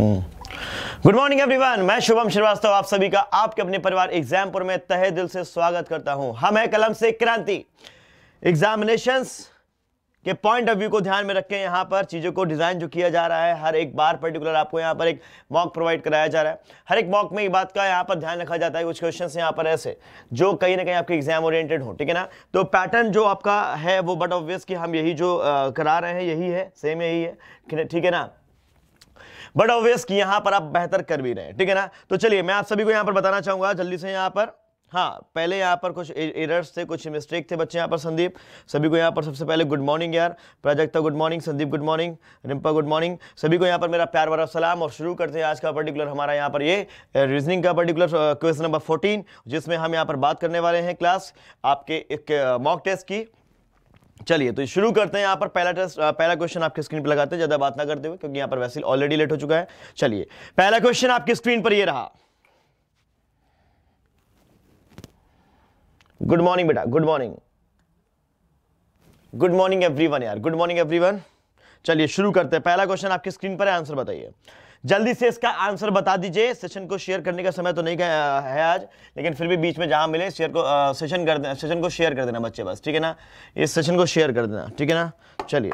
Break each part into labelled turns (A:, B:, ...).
A: good morning everyone मैं शुभम श्रीवास्तव आप सभी का आपके अपने परिवार एग्जामपुर में तहे दिल से स्वागत करता हूं हम है कलम से क्रांति एग्जामिनेशंस के पॉइंट ऑफ व्यू को ध्यान में रखें यहाँ पर चीज़ों को डिज़ाइन जो किया जा रहा है हर एक बार पर्टिकुलर आपको यहाँ पर एक मॉक प्रोवाइड कराया जा रहा है हर एक मॉक में ये बात का यहाँ पर ध्यान रखा जाता है कुछ क्वेश्चन यहाँ पर ऐसे जो कहीं ना कहीं आपके एग्जाम ओरिएंटेड हो ठीक है ना तो पैटर्न जो आपका है वो बट ऑब्वियस कि हम यही जो आ, करा रहे हैं यही है सेम यही है ठीक है ना बट ऑब्वियस कि यहां पर आप बेहतर कर भी रहे हैं ठीक है ना तो चलिए मैं आप सभी को यहां पर बताना चाहूंगा जल्दी से यहां पर हाँ पहले यहाँ पर कुछ एरर्स थे कुछ मिस्टेक थे बच्चे यहाँ पर संदीप सभी को यहाँ पर सबसे पहले गुड मॉर्निंग यार Prajakta good morning Sandeep good morning Rimpa good morning सभी को यहाँ पर मेरा प्यार वाला सलाम और शुरू करते हैं आज का पर्टिकुलर हमारा यहाँ पर ये रीजनिंग का पर्टिकुलर क्वेश्चन नंबर फोर्टीन जिसमें हम यहाँ पर बात करने वाले हैं क्लास आपके एक मॉक टेस्ट की चलिए तो शुरू करते हैं यहाँ पर पहला टेस्ट पहला क्वेश्चन आपके स्क्रीन पर लगाते हैं ज़्यादा बात ना करते हुए क्योंकि यहाँ पर वैसे ऑलरेडी लेट हो चुका है चलिए पहला क्वेश्चन आपके स्क्रीन पर ये रहा गुड मॉर्निंग बेटा good morning good morning everyone यार गुड मॉर्निंग एवरीवन चलिए शुरू करते हैं पहला क्वेश्चन आपके स्क्रीन पर है आंसर बताइए जल्दी से इसका आंसर बता दीजिए सेशन को शेयर करने का समय तो नहीं है आज लेकिन फिर भी बीच में जहां मिले शेयर को सेशन कर देना सेशन को शेयर कर देना बच्चे बस ठीक है ना इस सेशन को शेयर कर देना ठीक है ना चलिए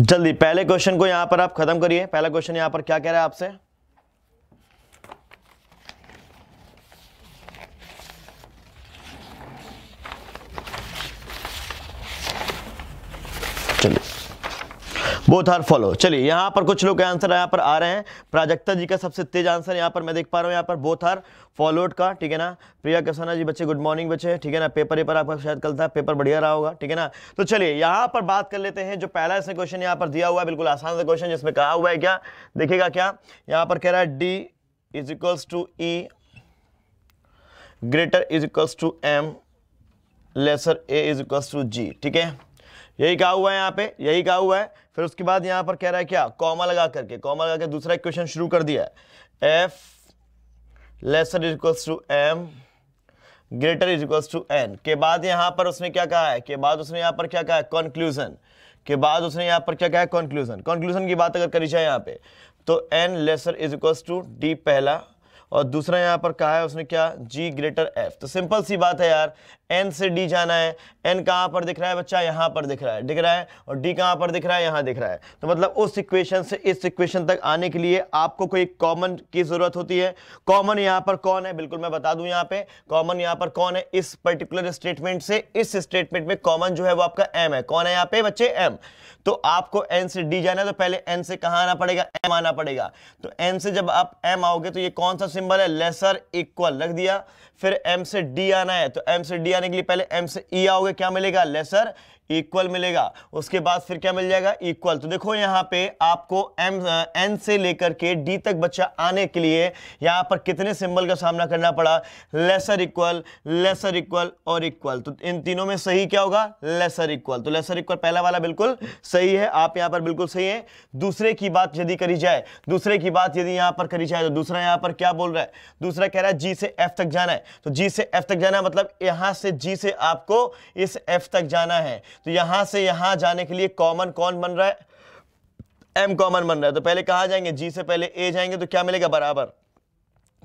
A: जल्दी पहले क्वेश्चन को यहां पर आप खत्म करिए पहला क्वेश्चन यहां पर क्या कह रहा है आपसे बोथ आर फॉलो चलिए यहाँ पर कुछ लोग आंसर यहाँ पर आ रहे हैं प्राजक्ता जी का सबसे तेज आंसर यहाँ पर मैं देख पा रहा हूँ यहाँ पर बोथ आर फॉलोड का ठीक है ना प्रिया कसाना जी बच्चे गुड मॉर्निंग बच्चे ठीक है ना पेपर पेपर आपका शायद कल था पेपर बढ़िया रहा होगा ठीक है ना तो चलिए यहाँ पर बात कर लेते हैं जो पहला इसने क्वेश्चन यहाँ पर दिया हुआ है बिल्कुल आसान सा क्वेश्चन जिसमें कहा हुआ है क्या देखेगा क्या यहाँ पर कह रहा है D is equals to E greater is equals to M lesser A is equals to G ठीक है यही कहा हुआ है यहाँ पे यही कहा हुआ है फिर उसके बाद यहाँ पर कह रहा है क्या कॉमा लगा करके कॉमा लगा के दूसरा क्वेश्चन शुरू कर दिया है F lesser is equals to M greater is equals to N के बाद यहाँ पर उसने क्या कहा है के बाद उसने यहाँ पर क्या कहा है कॉन्क्लूजन के बाद उसने यहाँ पर क्या कहा है कॉन्क्लूजन कॉन्क्लूजन की बात अगर करी जाए यहाँ पे तो N lesser is equals to D पहला और दूसरा यहाँ पर कहा है उसने क्या जी ग्रेटर एफ तो सिंपल सी बात है यार एन से डी जाना है एन कहाँ पर दिख रहा है बच्चा यहाँ पर दिख रहा है दिख रहा है और डी कहाँ पर दिख रहा है यहाँ दिख रहा है तो मतलब उस इक्वेशन से इस इक्वेशन तक आने के लिए आपको कोई कॉमन की ज़रूरत होती है कॉमन यहाँ पर कौन है बिल्कुल मैं बता दूँ यहाँ पे कॉमन यहाँ पर कौन है इस पर्टिकुलर स्टेटमेंट से इस स्टेटमेंट में कॉमन जो है वो आपका एम है कौन है यहाँ पे बच्चे एम तो आपको एन से डी जाना है तो पहले एन से कहाँ आना पड़ेगा एम आना पड़ेगा तो एन से जब आप एम आओगे तो ये कौन सा सिंबल है लेसर इक्वल रख दिया फिर एम से डी आना है तो एम से डी आने के लिए पहले एम से ई e आओगे क्या मिलेगा लेसर इक्वल मिलेगा उसके बाद फिर क्या मिल जाएगा इक्वल तो देखो यहाँ पे आपको एम एन uh, से लेकर के डी तक बच्चा आने के लिए यहाँ पर कितने सिंबल का सामना करना पड़ा लेसर इक्वल लेसर इक्वल और इक्वल तो इन तीनों में सही क्या होगा लेसर इक्वल तो लेसर इक्वल पहला वाला बिल्कुल सही है आप यहाँ पर बिल्कुल सही है दूसरे की बात यदि करी जाए दूसरे की बात यदि यहाँ पर करी जाए तो दूसरा यहाँ पर क्या बोल रहा है दूसरा कह रहा है जी से एफ तक जाना है तो जी से एफ तक जाना मतलब यहाँ से जी से आपको इस एफ तक जाना है तो यहां से यहां जाने के लिए कॉमन कौन बन रहा है एम कॉमन बन रहा है तो पहले कहा जाएंगे जी से पहले ए जाएंगे तो क्या मिलेगा बराबर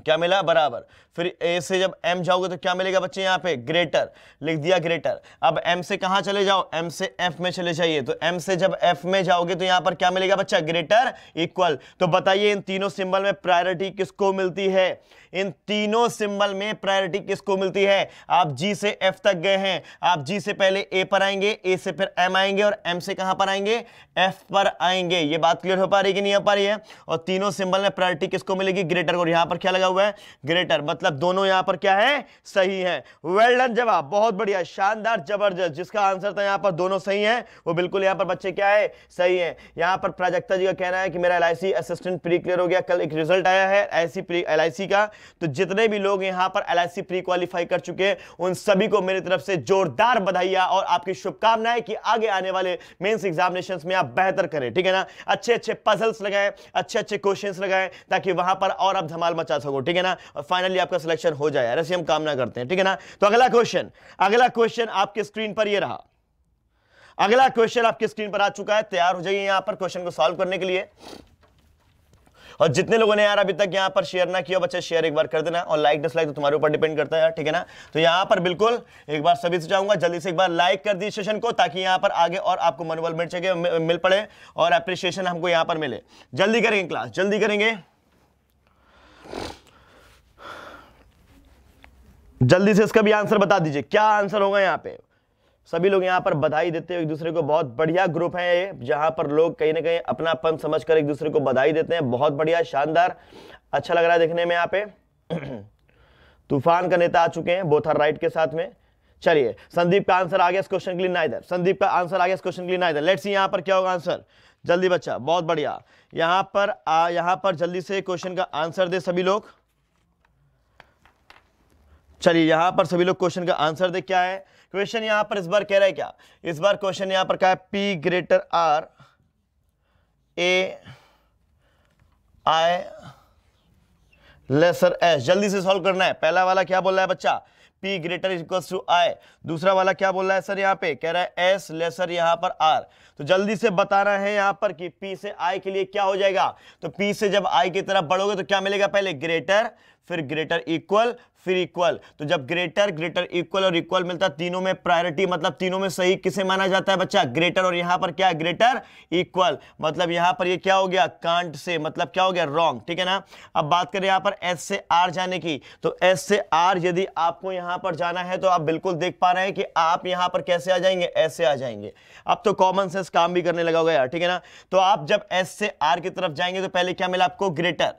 A: क्या मिला बराबर फिर ए से जब एम जाओगे तो क्या मिलेगा बच्चे यहाँ पे ग्रेटर लिख दिया ग्रेटर अब एम से कहाँ चले जाओ एम से एफ में चले जाइए तो एम से जब एफ में जाओगे तो यहाँ पर क्या मिलेगा बच्चा ग्रेटर इक्वल तो बताइए इन तीनों सिंबल में प्रायोरिटी किसको मिलती है इन तीनों सिंबल में प्रायोरिटी किसको मिलती है आप जी से एफ तक गए हैं आप जी से पहले ए पर आएंगे ए से फिर एम आएंगे और एम से कहां पर आएंगे एफ पर आएंगे ये बात क्लियर हो पा रही कि नहीं हो पा रही है और तीनों सिंबल में प्रायोरिटी किसको मिलेगी ग्रेटर और यहां पर क्या लगा हुआ है ग्रेटर मतलब दोनों यहां पर क्या है सही है वेल डन जवाब बहुत बढ़िया शानदार जबरदस्त जिसका आंसर था यहां पर दोनों सही है वो बिल्कुल यहां पर बच्चे क्या है सही है यहां पर प्राजक्ता जी का कहना है कि मेरा एल असिस्टेंट प्री क्लियर हो गया कल एक रिजल्ट आया है एल का तो जितने भी लोग यहां पर एल प्री क्वालिफाई कर चुके हैं उन सभी को मेरी तरफ से जोरदार बधाइया और आपकी शुभकामनाएं कि आगे आने वाले मेंस एग्जामिनेशन में आप बेहतर करें ठीक है ना अच्छे अच्छे पजल्स लगाएं अच्छे अच्छे क्वेश्चन लगाएं ताकि वहां पर और आप धमाल मचा सको ठीक है ना और फाइनली आपका सिलेक्शन हो जाए ऐसे हम कामना करते हैं ठीक है ना तो अगला क्वेश्चन अगला क्वेश्चन आपके स्क्रीन पर यह रहा अगला क्वेश्चन आपके स्क्रीन पर आ चुका है तैयार हो जाइए यहां पर क्वेश्चन को सॉल्व करने के लिए और जितने लोगों ने यार अभी तक यहाँ पर शेयर ना किया बच्चा शेयर एक बार कर देना और लाइक डिसलाइक तो तुम्हारे ऊपर डिपेंड करता है यार ठीक है ना तो यहाँ पर बिल्कुल एक बार सभी से चाहूंगा जल्दी से एक बार लाइक कर दी सेशन को ताकि यहाँ पर आगे और आपको मनोबल मिल सके मिल पड़े और अप्रिशिएशन हमको यहाँ पर मिले जल्दी करेंगे क्लास जल्दी करेंगे जल्दी से इसका भी आंसर बता दीजिए क्या आंसर होगा यहाँ पे सभी लोग यहाँ पर बधाई देते हैं एक दूसरे को बहुत बढ़िया ग्रुप है ये जहाँ पर लोग कहीं ना कहीं अपनापन समझ कर एक दूसरे को बधाई देते हैं बहुत बढ़िया शानदार अच्छा लग रहा है देखने में यहाँ पे तूफान का नेता आ चुके हैं बोथर राइट के साथ में चलिए संदीप का आंसर आ गया इस क्वेश्चन के लिए ना इधर संदीप का आंसर आ गया इस क्वेश्चन के लिए ना इधर लेट्स यहाँ पर क्या होगा आंसर जल्दी बच्चा बहुत बढ़िया यहाँ पर आ, यहाँ पर जल्दी से क्वेश्चन का आंसर दे सभी लोग चलिए यहाँ पर सभी लोग क्वेश्चन का आंसर दे क्या है क्वेश्चन यहां पर इस बार कह रहा है क्या इस बार क्वेश्चन यहां पर कहा P greater R A I lesser S जल्दी से सॉल्व करना है पहला वाला क्या बोल रहा है बच्चा P greater equal to I दूसरा वाला क्या बोल रहा है सर यहाँ पे कह रहा है एस लेसर यहाँ पर आर तो जल्दी से बताना है यहाँ पर कि पी से आई के लिए क्या हो जाएगा तो पी से जब आई की तरफ बढ़ोगे तो क्या मिलेगा पहले ग्रेटर फिर ग्रेटर इक्वल फिर इक्वल तो जब ग्रेटर ग्रेटर इक्वल और इक्वल मिलता है तीनों में प्रायोरिटी मतलब तीनों में सही किसे माना जाता है बच्चा ग्रेटर और यहां पर क्या ग्रेटर इक्वल मतलब यहां पर ये क्या हो गया कांट से मतलब क्या हो गया रॉन्ग ठीक है ना अब बात करें यहां पर एस से आर जाने की तो एस से आर यदि आपको यहां पर जाना है तो आप बिल्कुल देख पा रहे हैं कि आप यहां पर कैसे आ जाएंगे ऐसे आ जाएंगे अब तो कॉमन सेंस काम भी करने लगा हो गया ठीक है ना तो आप जब एस से आर की तरफ जाएंगे तो पहले क्या मिला आपको ग्रेटर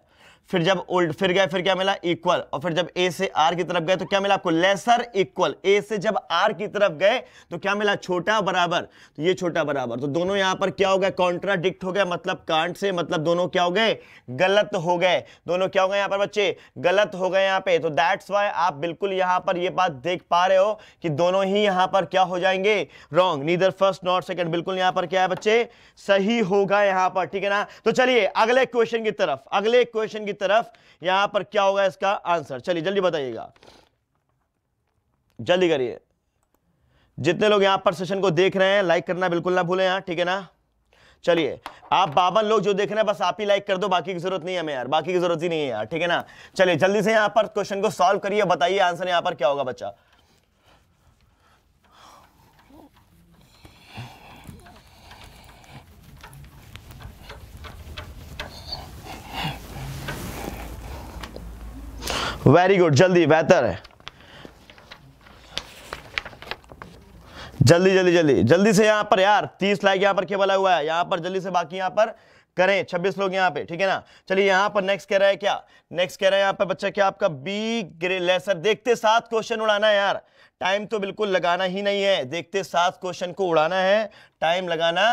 A: फिर जब ओल्ड फिर गए फिर क्या मिला इक्वल और फिर जब ए से आर की तरफ गए तो क्या मिला आपको लेसर इक्वल ए से जब आर की तरफ गए तो क्या मिला छोटा बराबर तो ये छोटा बराबर तो दोनों यहां पर क्या हो गया कॉन्ट्राडिक्ट हो गया मतलब कांट से मतलब दोनों क्या हो गए गलत हो गए दोनों क्या हो गए यहां पर बच्चे गलत हो गए यहां पर तो दैट्स वाई आप बिल्कुल यहां पर यह बात देख पा रहे हो कि दोनों ही यहां पर क्या हो जाएंगे wrong neither first not second बिल्कुल यहां पर क्या है बच्चे सही होगा यहां पर ठीक है ना तो चलिए अगले क्वेश्चन की तरफ अगले क्वेश्चन की की तरफ यहां पर क्या होगा इसका आंसर चलिए जल्दी बताइएगा जल्दी करिए जितने लोग यहां पर सेशन को देख रहे हैं लाइक करना बिल्कुल ना भूले यहां ठीक है ना चलिए आप बावन लोग जो देख रहे हैं बस आप ही लाइक कर दो बाकी की जरूरत नहीं है हमें यार बाकी की जरूरत ही नहीं है यार ठीक है ना चलिए जल्दी से यहां पर क्वेश्चन को सॉल्व करिए बताइए आंसर यहां पर क्या होगा बच्चा वेरी गुड जल्दी बेहतर है जल्दी जल्दी जल्दी जल्दी से यहां पर यार तीस लाइक यहां पर केवल हुआ है यहां पर जल्दी से बाकी यहां पर करें छब्बीस लोग यहां पे ठीक है ना चलिए यहां पर नेक्स्ट कह रहा है क्या नेक्स्ट कह रहा है यहां पर बच्चा क्या आपका बी ग्रे लेसर देखते सात क्वेश्चन उड़ाना है यार टाइम तो बिल्कुल लगाना ही नहीं है देखते सात क्वेश्चन को उड़ाना है टाइम लगाना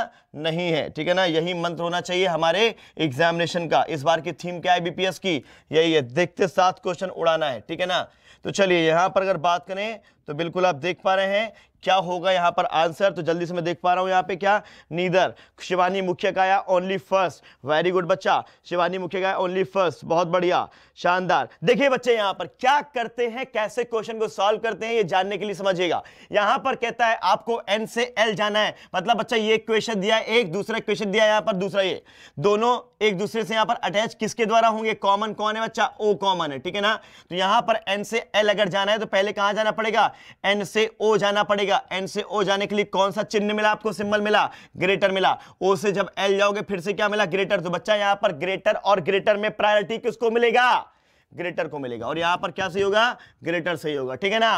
A: नहीं है ठीक है ना यही मंत्र होना चाहिए हमारे एग्जामिनेशन का इस बार की थीम क्या है बीपीएस की यही है देखते सात क्वेश्चन उड़ाना है ठीक है ना तो चलिए यहाँ पर अगर बात करें तो बिल्कुल आप देख पा रहे हैं क्या होगा यहाँ पर आंसर तो जल्दी से मैं देख पा रहा हूँ यहाँ पे क्या नीदर शिवानी मुख्य काया ओनली फर्स्ट वेरी गुड बच्चा शिवानी मुख्य काया ओनली फर्स्ट बहुत बढ़िया शानदार देखिए बच्चे यहाँ पर क्या करते हैं कैसे क्वेश्चन को सॉल्व करते हैं ये जानने के लिए समझिएगा यहाँ पर कहता है आपको एन से एल जाना है मतलब बच्चा ये क्वेश्चन दिया एक दूसरा क्वेश्चन दिया यहाँ पर दूसरा ये दोनों एक दूसरे से यहाँ पर अटैच किसके द्वारा होंगे कॉमन कौन है बच्चा ओ कॉमन है ठीक है ना तो यहाँ पर एन से एल अगर जाना है तो पहले कहाँ जाना पड़ेगा एन से ओ जाना पड़ेगा जाएगा एन से ओ जाने के लिए कौन सा चिन्ह मिला आपको सिंबल मिला ग्रेटर मिला ओ से जब एल जाओगे फिर से क्या मिला ग्रेटर तो बच्चा यहां पर ग्रेटर और ग्रेटर में प्रायोरिटी किसको मिलेगा ग्रेटर को मिलेगा और यहां पर क्या सही होगा ग्रेटर सही होगा ठीक है ना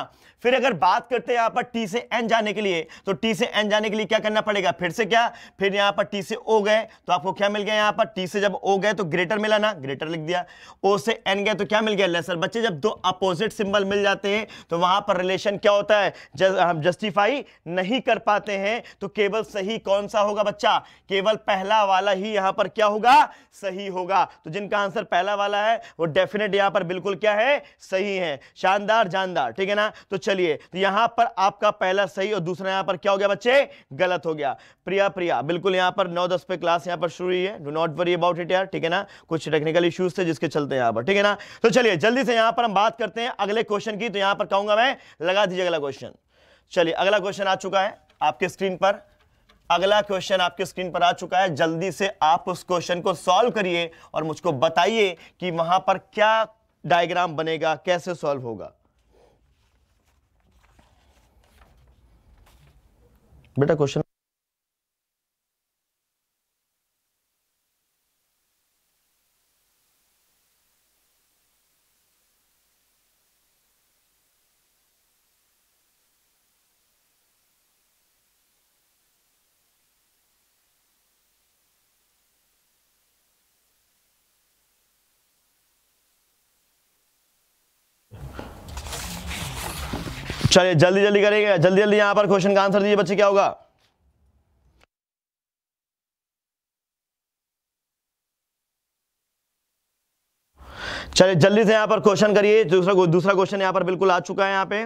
A: फिर अगर बात करते हैं यहां पर टी से एन जाने के लिए तो टी से एन जाने के लिए क्या करना पड़ेगा फिर से क्या फिर यहां पर टी से ओ गए तो आपको क्या मिल गया यहां पर टी से जब ओ गए तो ग्रेटर मिला ना ग्रेटर लिख दिया ओ से एन गए तो क्या मिल गया लेसर बच्चे जब दो अपोजिट सिंबल मिल जाते हैं तो वहां पर रिलेशन क्या होता है हम जस्टिफाई नहीं कर पाते हैं तो केवल सही कौन सा होगा बच्चा केवल पहला वाला ही यहां पर क्या होगा सही होगा तो जिनका आंसर पहला वाला है वो डेफिनेट यहां पर बिल्कुल क्या है सही है शानदार जानदार ठीक है ना तो चलिए तो यहां पर आपका पहला सही और दूसरा यहां पर क्या हो गया बच्चे गलत हो गया प्रिया प्रिया बिल्कुल यहां पर नौ दस पे क्लास यहां पर शुरू हुई है do not worry about it यार ठीक है ना कुछ टेक्निकल इश्यूज थे जिसके चलते यहां पर ठीक है ना तो चलिए जल्दी से यहां पर हम बात करते हैं अगले क्वेश्चन की तो यहां पर कहूंगा मैं लगा दीजिए अगला क्वेश्चन चलिए अगला क्वेश्चन आ चुका है आपके स्क्रीन पर अगला क्वेश्चन आपके स्क्रीन पर आ चुका है जल्दी से आप उस क्वेश्चन को सॉल्व करिए और मुझको बताइए कि वहां पर क्या डायग्राम बनेगा कैसे सॉल्व होगा बेटा क्वेश्चन चलिए जल्दी जल्दी करेंगे जल्दी जल्दी यहां पर क्वेश्चन का आंसर दीजिए बच्चे क्या होगा चलिए जल्दी से यहाँ पर क्वेश्चन करिए दूसरा दूसरा क्वेश्चन यहां पर बिल्कुल आ चुका है यहां पे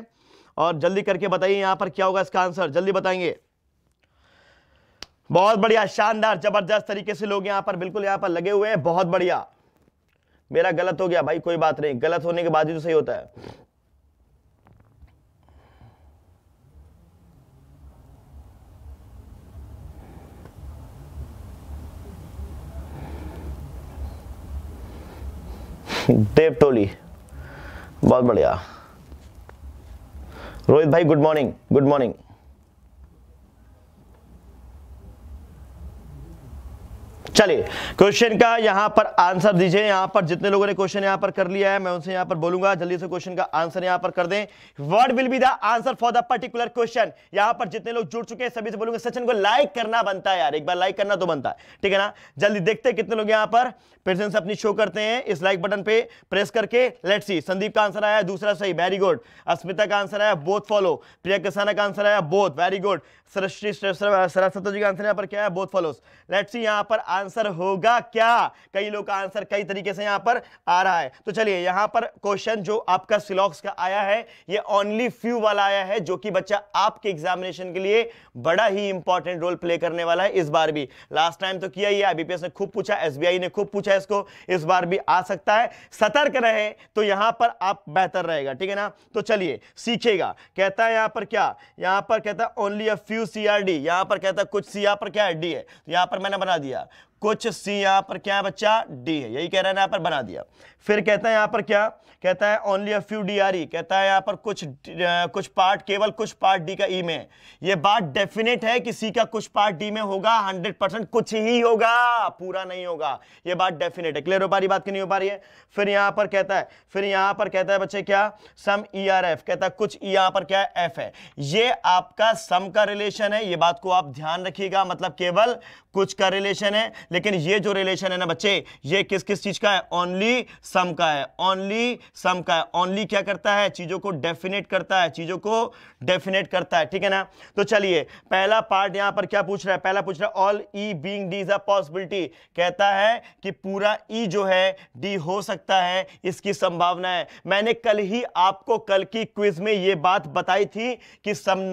A: और जल्दी करके बताइए यहां पर क्या होगा इसका आंसर जल्दी बताएंगे बहुत बढ़िया शानदार जबरदस्त तरीके से लोग यहां पर बिल्कुल यहां पर लगे हुए हैं बहुत बढ़िया मेरा गलत हो गया भाई कोई बात नहीं गलत होने के बाद ही तो सही होता है देव टोली बहुत बढ़िया रोहित भाई गुड मॉर्निंग गुड मॉर्निंग चलिए क्वेश्चन का यहां पर आंसर दीजिए यहां पर जितने लोगों ने क्वेश्चन यहां पर कर लिया है मैं उनसे यहां पर बोलूंगा जल्दी से क्वेश्चन का आंसर यहां पर कर दें what will be the answer for the particular question यहां पर जितने लोग जुड़ चुके हैं सभी से बोलूंगा सचिन को लाइक करना बनता है यार एक बार लाइक करना तो बनता है ठीक है ना जल्दी देखते हैं कितने लोग यहां पर प्रेजेंस अपनी शो करते हैं इस लाइक बटन पे प्रेस करके लेट सी संदीप का आंसर आया दूसरा सही वेरी गुड अस्मिता का आंसर आया बोथ फॉलो प्रिया किसाना का आंसर आया both very good Saraswati Saraswati ji का आंसर यहां पर क्या है बोथ फॉलोस लेट सी यहां पर आंसर आंसर होगा क्या कई लोग का आंसर कई तरीके से यहां पर आ रहा है तो चलिए यहां पर क्वेश्चन जो आपका सिलॉक्स का आया है ये ओनली फ्यू वाला आया है जो कि बच्चा आपके एग्जामिनेशन के लिए बड़ा ही इंपॉर्टेंट रोल प्ले करने वाला है इस बार भी लास्ट टाइम तो किया ही आईबीपीएस ने खूब पूछा एस ने खूब पूछा इसको इस बार भी आ सकता है सतर्क रहे तो यहां पर आप बेहतर रहेगा ठीक है ना तो चलिए सीखेगा कहता है यहां पर क्या यहां पर कहता है ओनली अ फ्यू सीआरडी यहां पर कहता है कुछ सी पर क्या डी है तो यहां पर मैंने बना दिया कुछ सी यहां पर क्या है बच्चा डी है यही कह रहा है यहां पर बना दिया फिर कहता है यहां पर क्या कहता है only a few D are E कहता है यहां पर कुछ कुछ पार्ट केवल कुछ पार्ट डी का ई e में ये बात डेफिनेट है कि सी का कुछ पार्ट डी में होगा हंड्रेड परसेंट कुछ ही होगा पूरा नहीं होगा ये बात डेफिनेट है क्लियर हो पा रही बात की नहीं हो पा रही है फिर यहां पर कहता है फिर यहां पर कहता है बच्चे क्या सम ई आर एफ कहता है कुछ ई e यहां पर क्या है एफ है ये आपका सम का रिलेशन है ये बात को आप ध्यान रखिएगा मतलब केवल कुछ का रिलेशन है लेकिन ये जो रिलेशन है ना बच्चे ये किस किस चीज का है ओनली सम का है ओनली सम का है ओनली क्या करता है चीजों को डेफिनेट करता है चीजों को डेफिनेट करता है ठीक है ना तो चलिए पहला पार्ट यहां पर क्या पूछ रहा है पहला पूछ रहा है all E being D is a possibility कहता है कि पूरा ई e जो है डी हो सकता है इसकी संभावना है मैंने कल ही आपको कल की क्विज में यह बात बताई थी कि सम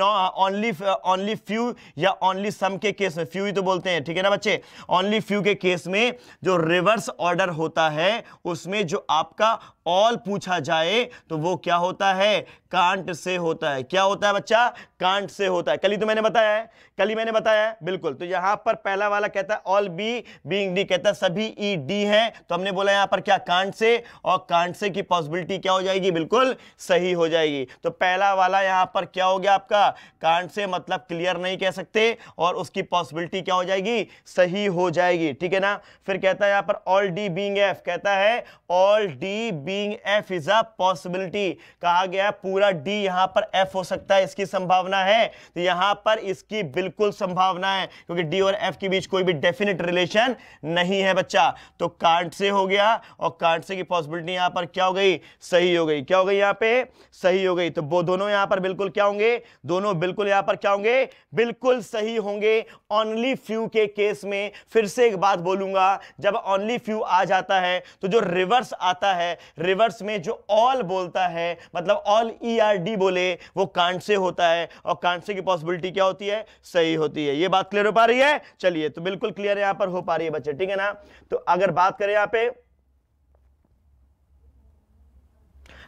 A: ओनली ओनली फ्यू या ओनली सम के केस में फ्यू ही तो बोलते हैं ठीक ठीक है ना बच्चे ओनली फ्यू के केस में जो रिवर्स ऑर्डर होता है उसमें जो आपका ऑल पूछा जाए तो वो क्या होता है कांट से होता है क्या होता है बच्चा कांट से होता है कल ही तो मैंने बताया है कल ही मैंने बताया है बिल्कुल तो यहां पर पहला वाला कहता है ऑल बी बीइंग डी कहता है सभी ई डी है तो हमने बोला यहां पर क्या कांट से और कांट से की पॉसिबिलिटी क्या हो जाएगी बिल्कुल सही हो जाएगी तो पहला वाला यहां पर क्या हो गया आपका कांट से मतलब क्लियर नहीं कह सकते और उसकी पॉसिबिलिटी क्या हो जाएगी सही हो जाएगी ठीक है ना फिर कहता है यहां पर ऑल डी बींग एफ कहता है all D B being F is a possibility कहा गया है पूरा डी यहां पर एफ हो सकता है इसकी संभावना है तो यहां पर इसकी बिल्कुल संभावना है क्योंकि डी और एफ के बीच कोई भी डेफिनेट रिलेशन नहीं है बच्चा तो कांट से हो गया और कांट से की पॉसिबिलिटी यहां पर क्या हो गई सही हो गई क्या हो गई यहां पर सही हो गई तो वो दोनों यहां पर बिल्कुल क्या होंगे दोनों बिल्कुल यहां पर क्या होंगे बिल्कुल सही होंगे ओनली फ्यू के केस में फिर से एक बात बोलूंगा जब ओनली फ्यू आ जाता है तो जो रिवर्स आता है रिवर्स में जो ऑल बोलता है मतलब ऑल ई आर डी बोले वो कांट से होता है और कांट से की पॉसिबिलिटी क्या होती है सही होती है ये बात क्लियर हो पा रही है चलिए तो बिल्कुल क्लियर यहां पर हो पा रही है बच्चे ठीक है ना तो अगर बात करें यहां पे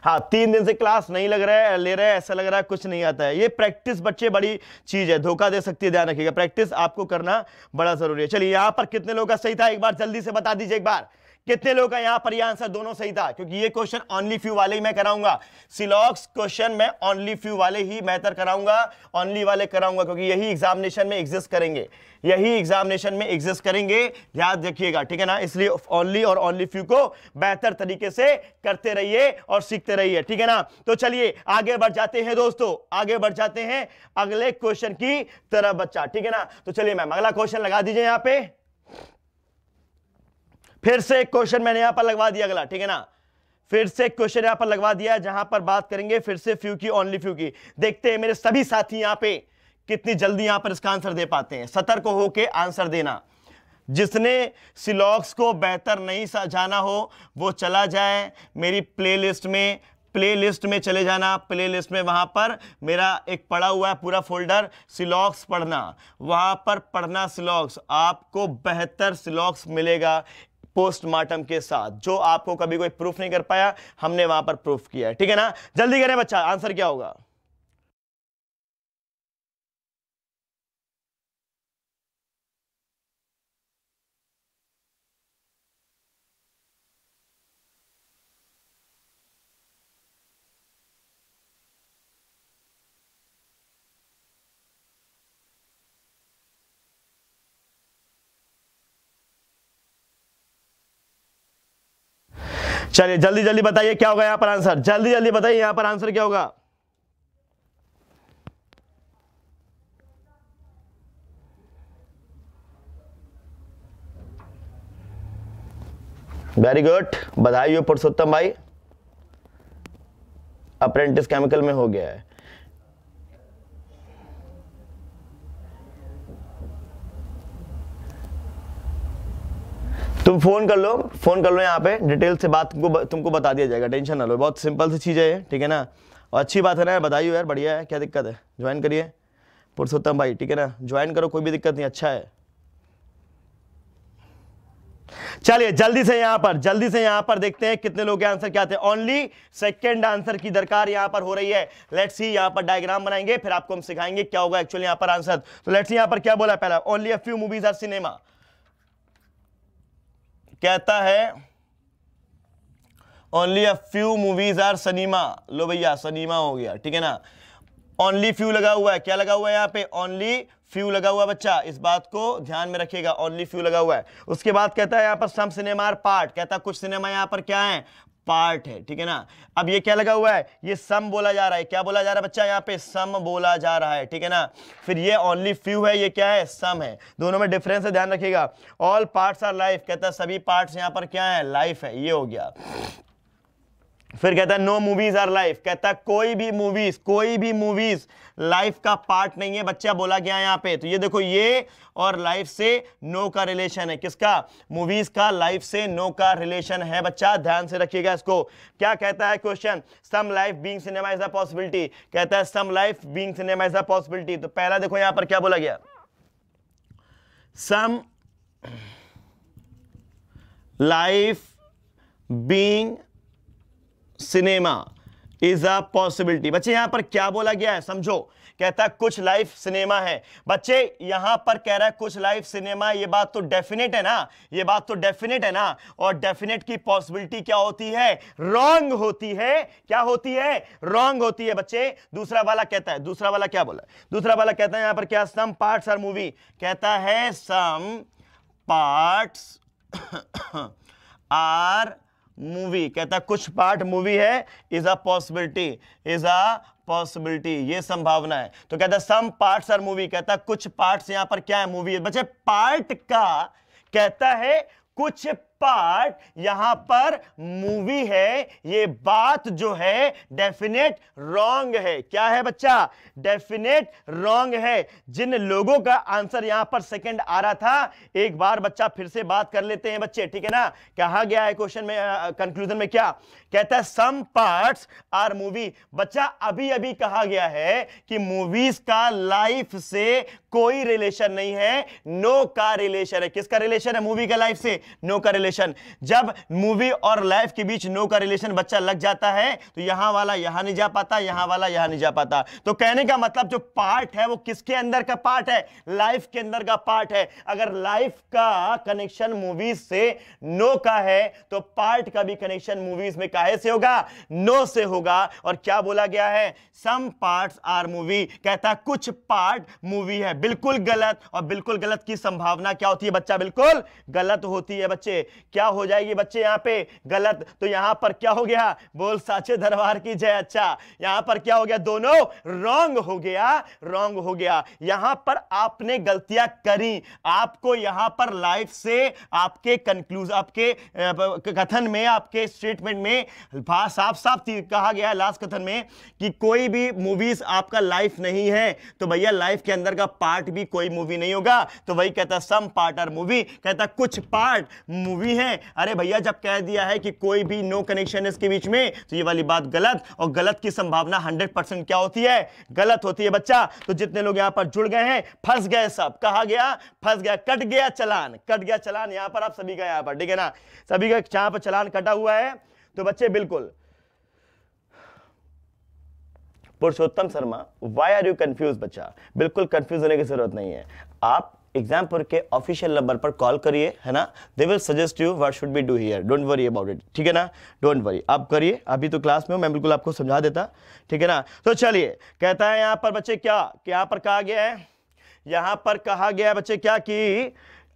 A: हाँ तीन दिन से क्लास नहीं लग रहा है ले रहा है ऐसा लग रहा है कुछ नहीं आता है ये प्रैक्टिस बच्चे बड़ी चीज है धोखा दे सकती है ध्यान रखिएगा प्रैक्टिस आपको करना बड़ा जरूरी है चलिए यहां पर कितने लोगों का सही था एक बार जल्दी से बता दीजिए एक बार कितने लोग का यहां पर यह आंसर दोनों सही था क्योंकि ये क्वेश्चन ओनली फ्यू वाले ही मैं कराऊंगा सिलॉक्स क्वेश्चन मैं ओनली फ्यू वाले ही बेहतर कराऊंगा ओनली वाले कराऊंगा क्योंकि यही एग्जामिनेशन में एग्जिस्ट करेंगे यही एग्जामिनेशन में एग्जिस्ट करेंगे याद रखिएगा ठीक है ना इसलिए ओनली और ओनली फ्यू को बेहतर तरीके से करते रहिए और सीखते रहिए ठीक है ना तो चलिए आगे बढ़ जाते हैं दोस्तों आगे बढ़ जाते हैं अगले क्वेश्चन की तरफ बच्चा ठीक है ना तो चलिए मैम अगला क्वेश्चन लगा दीजिए यहाँ पे फिर से एक क्वेश्चन मैंने यहां पर लगवा दिया अगला ठीक है ना फिर से क्वेश्चन यहां पर लगवा दिया जहां पर बात करेंगे फिर से फ्यू की ओनली फ्यू की देखते हैं मेरे सभी साथी यहां पे कितनी जल्दी यहां पर इसका आंसर दे पाते हैं सतर्क होके आंसर देना जिसने सिलॉक्स को बेहतर नहीं जाना हो वो चला जाए मेरी प्लेलिस्ट में प्लेलिस्ट में चले जाना प्लेलिस्ट में वहाँ पर मेरा एक पड़ा हुआ है पूरा फोल्डर सिलॉक्स पढ़ना वहाँ पर पढ़ना सिलॉक्स आपको बेहतर सिलॉक्स मिलेगा पोस्टमार्टम के साथ जो आपको कभी कोई प्रूफ नहीं कर पाया हमने वहां पर प्रूफ किया है ठीक है ना जल्दी करें बच्चा आंसर क्या होगा चलिए जल्दी जल्दी बताइए क्या होगा यहां पर आंसर जल्दी जल्दी बताइए यहां पर आंसर क्या होगा वेरी गुड बधाई हो पुरुषोत्तम भाई अप्रेंटिस केमिकल में हो गया है तुम फोन कर लो फोन कर लो यहाँ पे डिटेल से बात तुमको तुमको बता दिया जाएगा टेंशन ना लो बहुत सिंपल सी चीज़ है ये ठीक है ना और अच्छी बात है ना यार बताइए यार बढ़िया है क्या दिक्कत है ज्वाइन करिए पुरुषोत्तम भाई ठीक है ना ज्वाइन करो कोई भी दिक्कत नहीं अच्छा है चलिए जल्दी से यहां पर जल्दी से यहां पर देखते हैं कितने लोग के आंसर क्या थे ओनली सेकेंड आंसर की दरकार यहां पर हो रही है लेट्स सी यहां पर डायग्राम बनाएंगे फिर आपको हम सिखाएंगे क्या होगा एक्चुअली यहां पर आंसर तो लेट्स यहां पर क्या बोला पहला only a few movies are cinema कहता है only a few movies are cinema लो भैया सनीमा हो गया ठीक है ना ओनली फ्यू लगा हुआ है क्या लगा हुआ है यहां पे ओनली फ्यू लगा हुआ बच्चा इस बात को ध्यान में रखिएगा ओनली फ्यू लगा हुआ है उसके बाद कहता है यहां पर सम सिनेमा आर पार्ट कहता है कुछ सिनेमा यहां पर क्या है पार्ट है ठीक है ना अब ये क्या लगा हुआ है ये सम बोला जा रहा है क्या बोला जा रहा है बच्चा यहाँ पे सम बोला जा रहा है ठीक है ना फिर ये ओनली फ्यू है ये क्या है सम है दोनों में डिफरेंस है ध्यान रखिएगा ऑल पार्ट्स आर लाइफ कहता है सभी पार्ट्स यहाँ पर क्या है लाइफ है ये हो गया फिर कहता है नो मूवीज आर लाइफ कहता है कोई भी मूवीज कोई भी मूवीज लाइफ का पार्ट नहीं है बच्चा बोला गया यहाँ पे तो ये देखो ये और लाइफ से नो का रिलेशन है किसका मूवीज का लाइफ से नो का रिलेशन है बच्चा ध्यान से रखिएगा इसको क्या कहता है question some life being cinema is a possibility कहता है some life being cinema is a possibility तो पहला देखो यहाँ पर क्या बोला गया some life being cinema is a possibility बच्चे यहां पर क्या बोला गया है समझो कहता है कुछ लाइफ सिनेमा है बच्चे यहां पर कह रहा है कुछ लाइफ सिनेमा ये बात तो डेफिनेट है ना ये बात तो डेफिनेट है ना और डेफिनेट की पॉसिबिलिटी क्या होती है रॉन्ग होती है क्या होती है रॉन्ग होती है बच्चे दूसरा वाला कहता है दूसरा वाला क्या बोला दूसरा वाला कहता है यहां पर क्या सम पार्ट आर मूवी कहता है सम पार्ट आर मूवी कहता कुछ पार्ट मूवी है is a possibility is a possibility ये संभावना है तो कहता है सम पार्ट्स आर मूवी कहता कुछ पार्ट्स यहां पर क्या है मूवी बच्चे पार्ट का कहता है कुछ पार्ट यहां पर मूवी है ये बात जो है डेफिनेट रॉन्ग है क्या है बच्चा डेफिनेट रॉन्ग है जिन लोगों का आंसर यहां पर सेकंड आ रहा था एक बार बच्चा फिर से बात कर लेते हैं बच्चे ठीक है ना कहा गया है क्वेश्चन में कंक्लूजन में क्या कहता है सम पार्ट्स आर मूवी बच्चा अभी अभी कहा गया है कि मूवीज का लाइफ से कोई रिलेशन नहीं है नो का रिलेशन है किसका रिलेशन है मूवी का लाइफ से नो का रिलेशन रिलेशन जब मूवी और लाइफ के बीच नो का रिलेशन बच्चा लग जाता है तो यहां वाला यहां नहीं जा पाता यहां वाला यहां नहीं जा पाता तो कहने का मतलब जो पार्ट है वो किसके अंदर का पार्ट है लाइफ के अंदर का पार्ट है अगर लाइफ का कनेक्शन मूवीज से नो का है तो पार्ट का भी कनेक्शन मूवीज में काहे से होगा नो से होगा और क्या बोला गया है सम पार्ट आर मूवी कहता कुछ पार्ट मूवी है बिल्कुल गलत और बिल्कुल गलत की संभावना क्या होती है बच्चा बिल्कुल गलत होती है बच्चे क्या हो जाएगी बच्चे यहाँ पे गलत तो यहाँ पर क्या हो गया बोल साचे दरबार की जय अच्छा यहाँ पर क्या हो गया दोनों रॉन्ग हो गया रॉन्ग हो गया यहाँ पर आपने गलतियां करी आपको यहाँ पर लाइफ से आपके कंक्लूज आपके कथन में आपके स्टेटमेंट में साफ साफ कहा गया लास्ट कथन में कि कोई भी मूवीज आपका लाइफ नहीं है तो भैया लाइफ के अंदर का पार्ट भी कोई मूवी नहीं होगा तो वही कहता सम पार्ट आर मूवी कहता कुछ पार्ट मूवी भी है अरे भैया जब कह दिया है कि कोई भी नो कनेक्शन है इसके बीच में तो ये वाली बात गलत और गलत की संभावना हंड्रेड परसेंट क्या होती है गलत होती है बच्चा तो जितने लोग यहां पर जुड़ गए हैं फंस गए सब कहा गया फंस गया कट गया चलान कट गया चलान यहां पर आप सभी का यहां पर ठीक है ना सभी का यहां पर चलान कटा हुआ है तो बच्चे बिल्कुल Purushottam Sharma why are you confuse बच्चा बिल्कुल कंफ्यूज होने की जरूरत नहीं है आप एग्जाम पर के ऑफिशियल नंबर पर कॉल करिए है ना they will suggest you what should be do here don't worry about it ठीक है ना डोंट वरी आप करिए अभी तो क्लास में हूँ मैं बिल्कुल आपको समझा देता ठीक है ना तो चलिए कहता है यहाँ पर बच्चे क्या यहाँ पर कहा गया है यहाँ पर कहा गया है बच्चे क्या की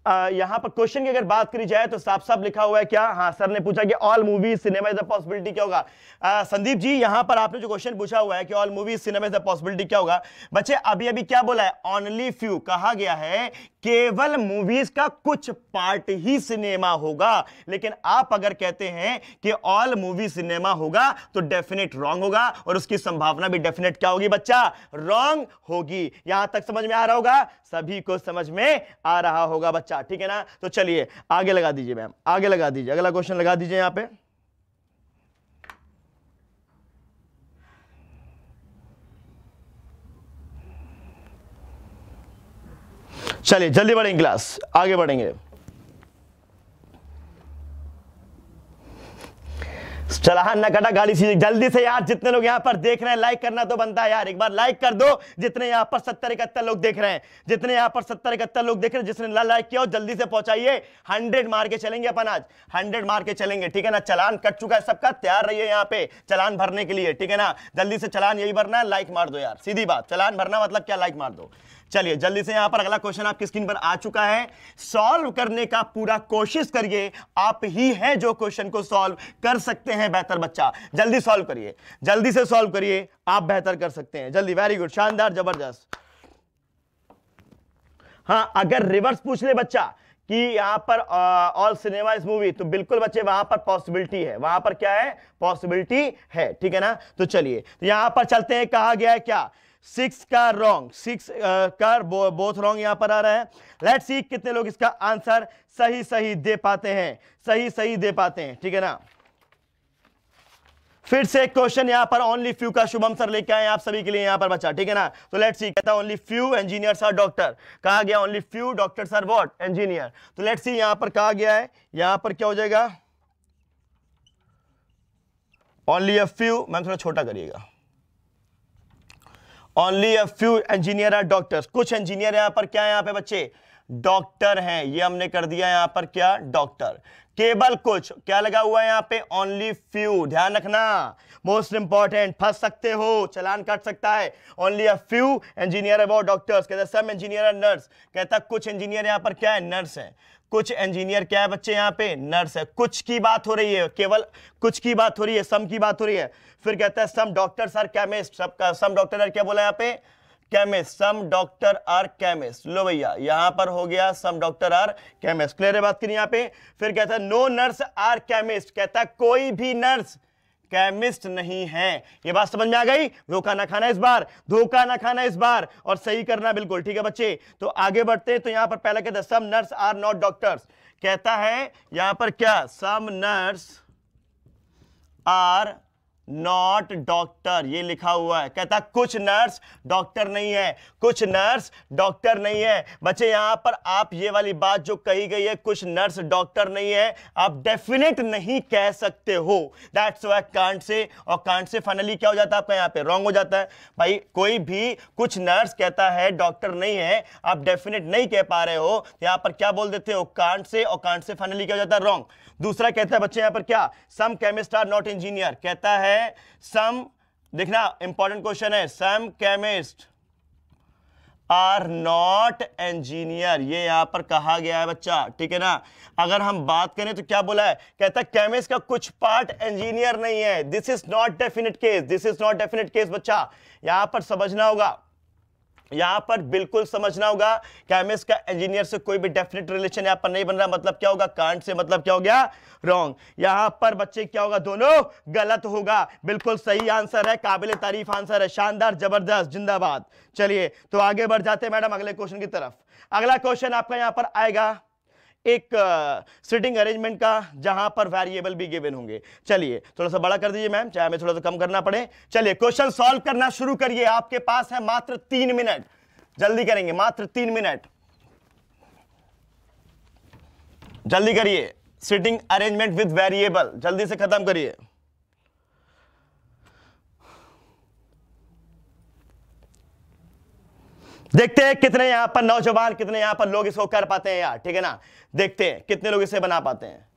A: यहां पर क्वेश्चन की अगर बात करी जाए तो साफ साफ लिखा हुआ है क्या हाँ सर ने पूछा कि all movies cinema is a possibility क्या होगा आ, संदीप जी यहां पर आपने जो क्वेश्चन पूछा हुआ है कि all movies cinema is the possibility क्या होगा बच्चे अभी अभी क्या बोला है ऑनली फ्यू कहा गया है केवल मूवीज का कुछ पार्ट ही सिनेमा होगा लेकिन आप अगर कहते हैं कि ऑल मूवी सिनेमा होगा तो डेफिनेट रॉन्ग होगा और उसकी संभावना भी डेफिनेट क्या होगी बच्चा रॉन्ग होगी यहां तक समझ में आ रहा होगा सभी को समझ में आ रहा होगा बच्चा ठीक है ना तो चलिए आगे लगा दीजिए मैम आगे लगा दीजिए अगला क्वेश्चन लगा दीजिए यहां पर चलिए जल्दी बढ़ेंगे क्लास आगे बढ़ेंगे चला ना कटा गाड़ी सी जल्दी से यार जितने लोग यहां पर देख रहे हैं लाइक करना तो बनता है यार एक बार लाइक कर दो जितने यहां पर सत्तर इकहत्तर लोग देख रहे हैं जितने यहां पर सत्तर इकहत्तर लोग देख रहे हैं जिसने लाइक किया हो जल्दी से पहुंचाइए हंड्रेड मार के चलेंगे अपन आज हंड्रेड मार के चलेंगे ठीक है ना चलान कट चुका है सबका तैयार रहिए यहाँ पे चलान भरने के लिए ठीक है ना जल्दी से चलान यही भरना है लाइक मार दो यार सीधी बात चलान भरना मतलब क्या लाइक मार दो चलिए जल्दी से यहां पर अगला क्वेश्चन आपकी स्क्रीन पर आ चुका है सॉल्व करने का पूरा कोशिश करिए आप ही है जो क्वेश्चन को सॉल्व कर सकते हैं बेहतर बच्चा जल्दी सॉल्व करिए जल्दी से सॉल्व करिए आप बेहतर कर सकते हैं जल्दी वेरी गुड शानदार जबरदस्त हाँ अगर रिवर्स पूछ ले बच्चा कि यहां पर ऑल सिनेमा इस मूवी तो बिल्कुल बच्चे वहां पर पॉसिबिलिटी है वहां पर क्या है पॉसिबिलिटी है ठीक है ना तो चलिए तो यहां पर चलते हैं कहा गया है क्या सिक्स का रॉन्ग सिक्स का बोथ रॉन्ग यहां पर आ रहा है लेट सी कितने लोग इसका आंसर सही सही दे पाते हैं सही सही दे पाते हैं ठीक है ना फिर से क्वेश्चन यहां पर ओनली फ्यू का शुभम सर लेके आए आप सभी के लिए यहां पर बचा ठीक है ना तो लेट सी कहता only few engineer sir doctor कहा गया only few doctor sir what engineer तो लेट सी यहां पर कहा गया है यहां पर क्या हो जाएगा ओनली अ फ्यू मैम थोड़ा छोटा करिएगा only a few engineer are doctors कुछ इंजीनियर यहां पर क्या है यहाँ पे बच्चे डॉक्टर हैं ये हमने कर दिया यहां पर क्या डॉक्टर केवल कुछ क्या लगा हुआ है यहां पे ओनली फ्यू ध्यान रखना मोस्ट इंपॉर्टेंट फंस सकते हो चलान कट सकता है only a few engineer about doctors कहते सब इंजीनियर नर्स कहता कुछ इंजीनियर यहां पर क्या है नर्स है कुछ इंजीनियर क्या है बच्चे यहां पे नर्स है कुछ की बात हो रही है केवल कुछ की बात हो रही है सम की बात हो रही है फिर कहता है सम डॉक्टर्स आर केमिस्ट सबका सम डॉक्टर आर क्या बोला यहां पे chemist some doctor are chemist लो भैया यहां पर हो गया some doctor are chemist clear है बात करिए यहां पे फिर कहता है नो नर्स आर केमिस्ट कहता है कोई भी नर्स केमिस्ट नहीं है ये बात समझ में आ गई धोखा ना खाना इस बार धोखा ना खाना इस बार और सही करना बिल्कुल ठीक है बच्चे तो आगे बढ़ते हैं तो यहां पर पहला कहता है some nurse are not doctors कहता है यहां पर क्या some nurse are not doctor ये लिखा हुआ है कहता कुछ नर्स डॉक्टर नहीं है कुछ नर्स डॉक्टर नहीं है बच्चे यहाँ पर आप ये वाली बात जो कही गई है कुछ नर्स डॉक्टर नहीं है आप डेफिनेट नहीं कह सकते हो दैट्स वाई कांट से और कांट से फाइनली क्या हो जाता है आपका यहाँ पे रॉन्ग हो जाता है भाई कोई भी कुछ नर्स कहता है डॉक्टर नहीं है आप डेफिनेट नहीं कह पा रहे हो यहां पर क्या बोल देते हो कांट से और कांट से फाइनली क्या हो जाता है रॉन्ग दूसरा कहता है बच्चे यहां पर क्या some chemist are not engineer कहता है सम देखना इंपॉर्टेंट क्वेश्चन है some chemist are not engineer ये यहां पर कहा गया है बच्चा ठीक है ना अगर हम बात करें तो क्या बोला है कहता है केमिस्ट का कुछ पार्ट इंजीनियर नहीं है this is not definite case this is not definite case बच्चा यहां पर समझना होगा यहां पर बिल्कुल समझना होगा केमिस्ट का इंजीनियर से कोई भी डेफिनेट रिलेशन यहां पर नहीं बन रहा मतलब क्या होगा कांट से मतलब क्या हो गया रॉन्ग यहां पर बच्चे क्या होगा दोनों गलत होगा बिल्कुल सही आंसर है काबिल तारीफ आंसर है शानदार जबरदस्त जिंदाबाद चलिए तो आगे बढ़ जाते हैं मैडम अगले क्वेश्चन की तरफ अगला क्वेश्चन आपका यहां पर आएगा एक सिटिंग अरेंजमेंट का जहां पर वेरिएबल भी गिवन होंगे चलिए थोड़ा सा बड़ा कर दीजिए मैम चाहे हमें थोड़ा सा कम करना पड़े चलिए क्वेश्चन सॉल्व करना शुरू करिए आपके पास है मात्र तीन मिनट जल्दी करेंगे मात्र तीन मिनट जल्दी करिए सिटिंग अरेंजमेंट विद वेरिएबल जल्दी से खत्म करिए देखते हैं कितने यहां पर नौजवान कितने यहां पर लोग इसको कर पाते हैं यार ठीक है ना देखते हैं कितने लोग इसे बना पाते हैं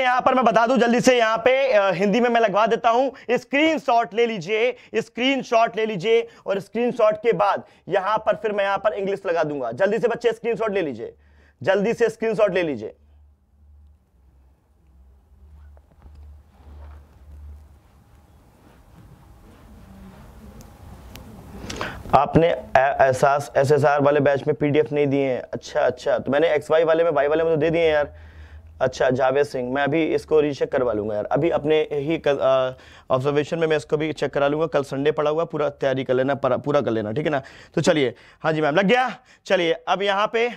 A: यहां पर मैं बता दूं जल्दी से यहां पे हिंदी में मैं लगवा देता हूं स्क्रीनशॉट ले लीजिए स्क्रीनशॉट ले लीजिए और स्क्रीनशॉट के बाद यहां पर फिर मैं यहां पर इंग्लिश लगा दूंगा जल्दी से बच्चे स्क्रीनशॉट ले लीजिए जल्दी से स्क्रीनशॉट ले लीजिए आपने एहसास एस एस आर वाले बैच में पीडीएफ नहीं दिए हैं अच्छा अच्छा तो मैंने एक्स वाई वाले में वाई वाले में तो दे दिए हैं यार अच्छा जावेद सिंह मैं अभी इसको रीचेक करवा लूँगा यार अभी अपने ही ऑब्जर्वेशन में मैं इसको भी चेक करा लूँगा कल संडे पड़ा हुआ पूरा तैयारी कर लेना पूरा कर लेना ठीक है ना तो चलिए हाँ जी मैम लग गया चलिए अब यहाँ पे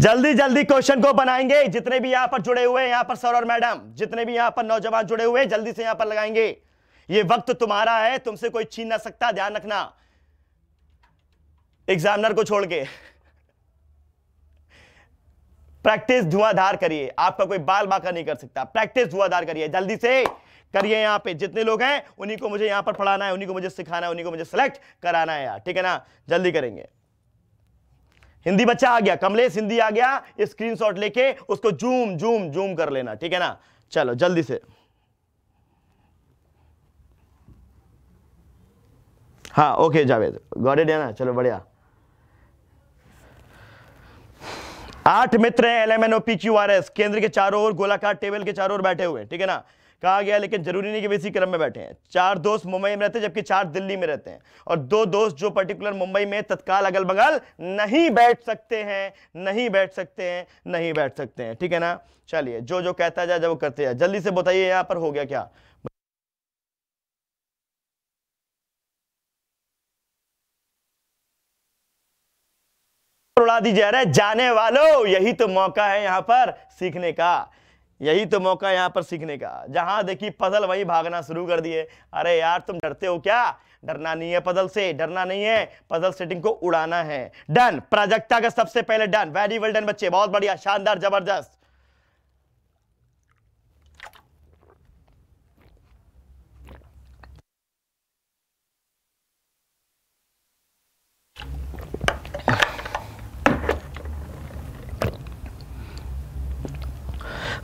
A: जल्दी जल्दी क्वेश्चन को बनाएंगे जितने भी यहां पर जुड़े हुए हैं पर सर और मैडम जितने भी यहां पर नौजवान जुड़े हुए हैं जल्दी से यहां पर लगाएंगे ये वक्त तुम्हारा है तुमसे कोई छीन ना सकता ध्यान रखना एग्जामिनर को छोड़ के प्रैक्टिस धुआंधार करिए आपका कोई बाल बाका नहीं कर सकता प्रैक्टिस धुआंधार करिए जल्दी से करिए यहां पे जितने लोग हैं उन्हीं को मुझे यहां पर पढ़ाना है उन्हीं को मुझे सिखाना है उन्हीं को मुझे सिलेक्ट कराना है यार ठीक है ना जल्दी करेंगे हिंदी बच्चा आ गया कमलेश हिंदी आ गया शॉट लेके उसको जूम जूम जूम कर लेना ठीक है ना चलो जल्दी से हाँ ओके जावेद गॉडेड है ना चलो बढ़िया आठ मित्र हैं L M N O P Q R S केंद्र के चारों ओर गोलाकार टेबल के चारों ओर बैठे हुए ठीक है ना कहा गया लेकिन जरूरी नहीं कि वे इसी क्रम में बैठे हैं चार दोस्त मुंबई में रहते हैं जबकि चार दिल्ली में रहते हैं और दो दोस्त जो पर्टिकुलर मुंबई में तत्काल अगल बगल नहीं बैठ सकते हैं नहीं बैठ सकते हैं नहीं बैठ सकते हैं ठीक है ना चलिए जो जो कहता जाए जब वो करते जाए जल्दी से बताइए यहाँ पर हो गया क्या उड़ा दी जा रहा है जाने वालों यही तो मौका है यहाँ पर सीखने का यही तो मौका है यहाँ पर सीखने का जहां देखी पदल वहीं भागना शुरू कर दिए अरे यार तुम डरते हो क्या डरना नहीं है पदल से डरना नहीं है पदल सेटिंग को उड़ाना है डन प्राजक्ता का सबसे पहले डन वेरी वेल डन बच्चे बहुत बढ़िया शानदार जबरदस्त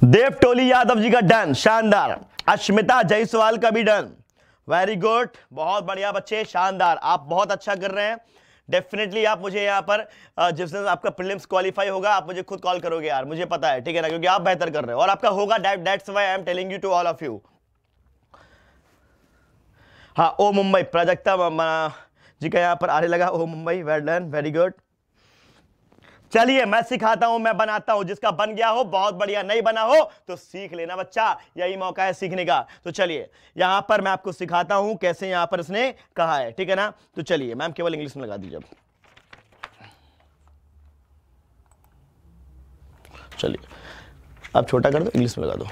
A: देव टोली यादव जी का डन शानदार अश्मिता जयसवाल का भी डन वेरी गुड बहुत बढ़िया बच्चे शानदार आप बहुत अच्छा कर रहे हैं डेफिनेटली आप मुझे यहाँ पर जिस दिन आपका प्रीलिम्स क्वालिफाई होगा आप मुझे खुद कॉल करोगे यार मुझे पता है ठीक है ना क्योंकि आप बेहतर कर रहे हो और आपका होगा that that's why I am telling you to all of you हाँ ओ मुंबई प्राजक्ता जी का यहाँ पर आने लगा ओ Mumbai well done very good चलिए मैं सिखाता हूं मैं बनाता हूं जिसका बन गया हो बहुत बढ़िया नहीं बना हो तो सीख लेना बच्चा यही मौका है सीखने का तो चलिए यहां पर मैं आपको सिखाता हूं कैसे यहां पर इसने कहा है ठीक है ना तो चलिए मैम केवल इंग्लिश में लगा दीजिए चलिए आप छोटा कर दो इंग्लिश में लगा दो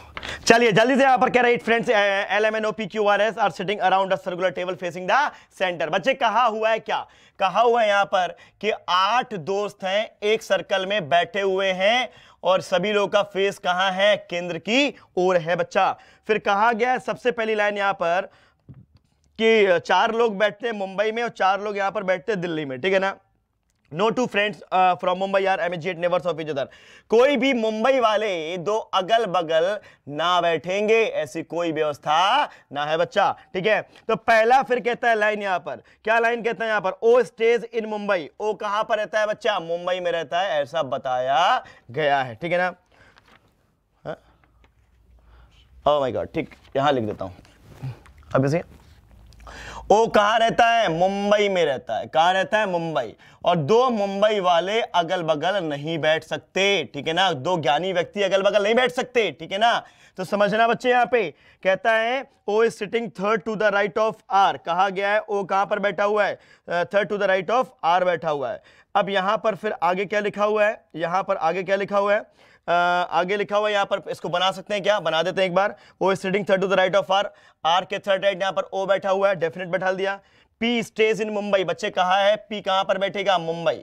A: चलिए जल्दी से यहां पर कह रहे friends L M N O P Q R S are sitting around a circular table facing the centre बच्चे कहा हुआ है क्या कहा हुआ है यहां पर कि आठ दोस्त हैं एक सर्कल में बैठे हुए हैं और सभी लोगों का फेस कहां है केंद्र की ओर है बच्चा फिर कहा गया है सबसे पहली लाइन यहां पर कि चार लोग बैठते हैं मुंबई में और चार लोग यहां पर बैठते हैं दिल्ली में ठीक है ना no two friends from Mumbai are immediate neighbours other कोई भी मुंबई वाले दो अगल बगल ना बैठेंगे ऐसी कोई व्यवस्था ना है बच्चा ठीक है तो पहला फिर कहता है लाइन यहां पर क्या लाइन कहता है यहां पर ओ स्टेज इन मुंबई ओ कहां पर रहता है बच्चा मुंबई में रहता है ऐसा बताया गया है ठीक है ना ओ माय गॉड ठीक यहां लिख देता हूं अब इसे ओ कहा रहता है मुंबई में रहता है कहा रहता है मुंबई और दो मुंबई वाले अगल बगल नहीं बैठ सकते ठीक है ना दो ज्ञानी व्यक्ति अगल बगल नहीं बैठ सकते ठीक है ना तो समझना बच्चे यहाँ पे कहता है O is sitting third to the right of R कहा गया है ओ कहां पर बैठा हुआ है third to the right of R बैठा हुआ है अब यहां पर फिर आगे क्या लिखा हुआ है यहां पर आगे क्या लिखा हुआ है आगे लिखा हुआ यहाँ पर इसको बना सकते हैं क्या बना देते हैं एक बार O is sitting third to the right of R R के थर्ड राइट यहाँ पर ओ बैठा हुआ है डेफिनेट बैठा दिया पी स्टेज इन मुंबई बच्चे कहा है पी कहां पर बैठेगा मुंबई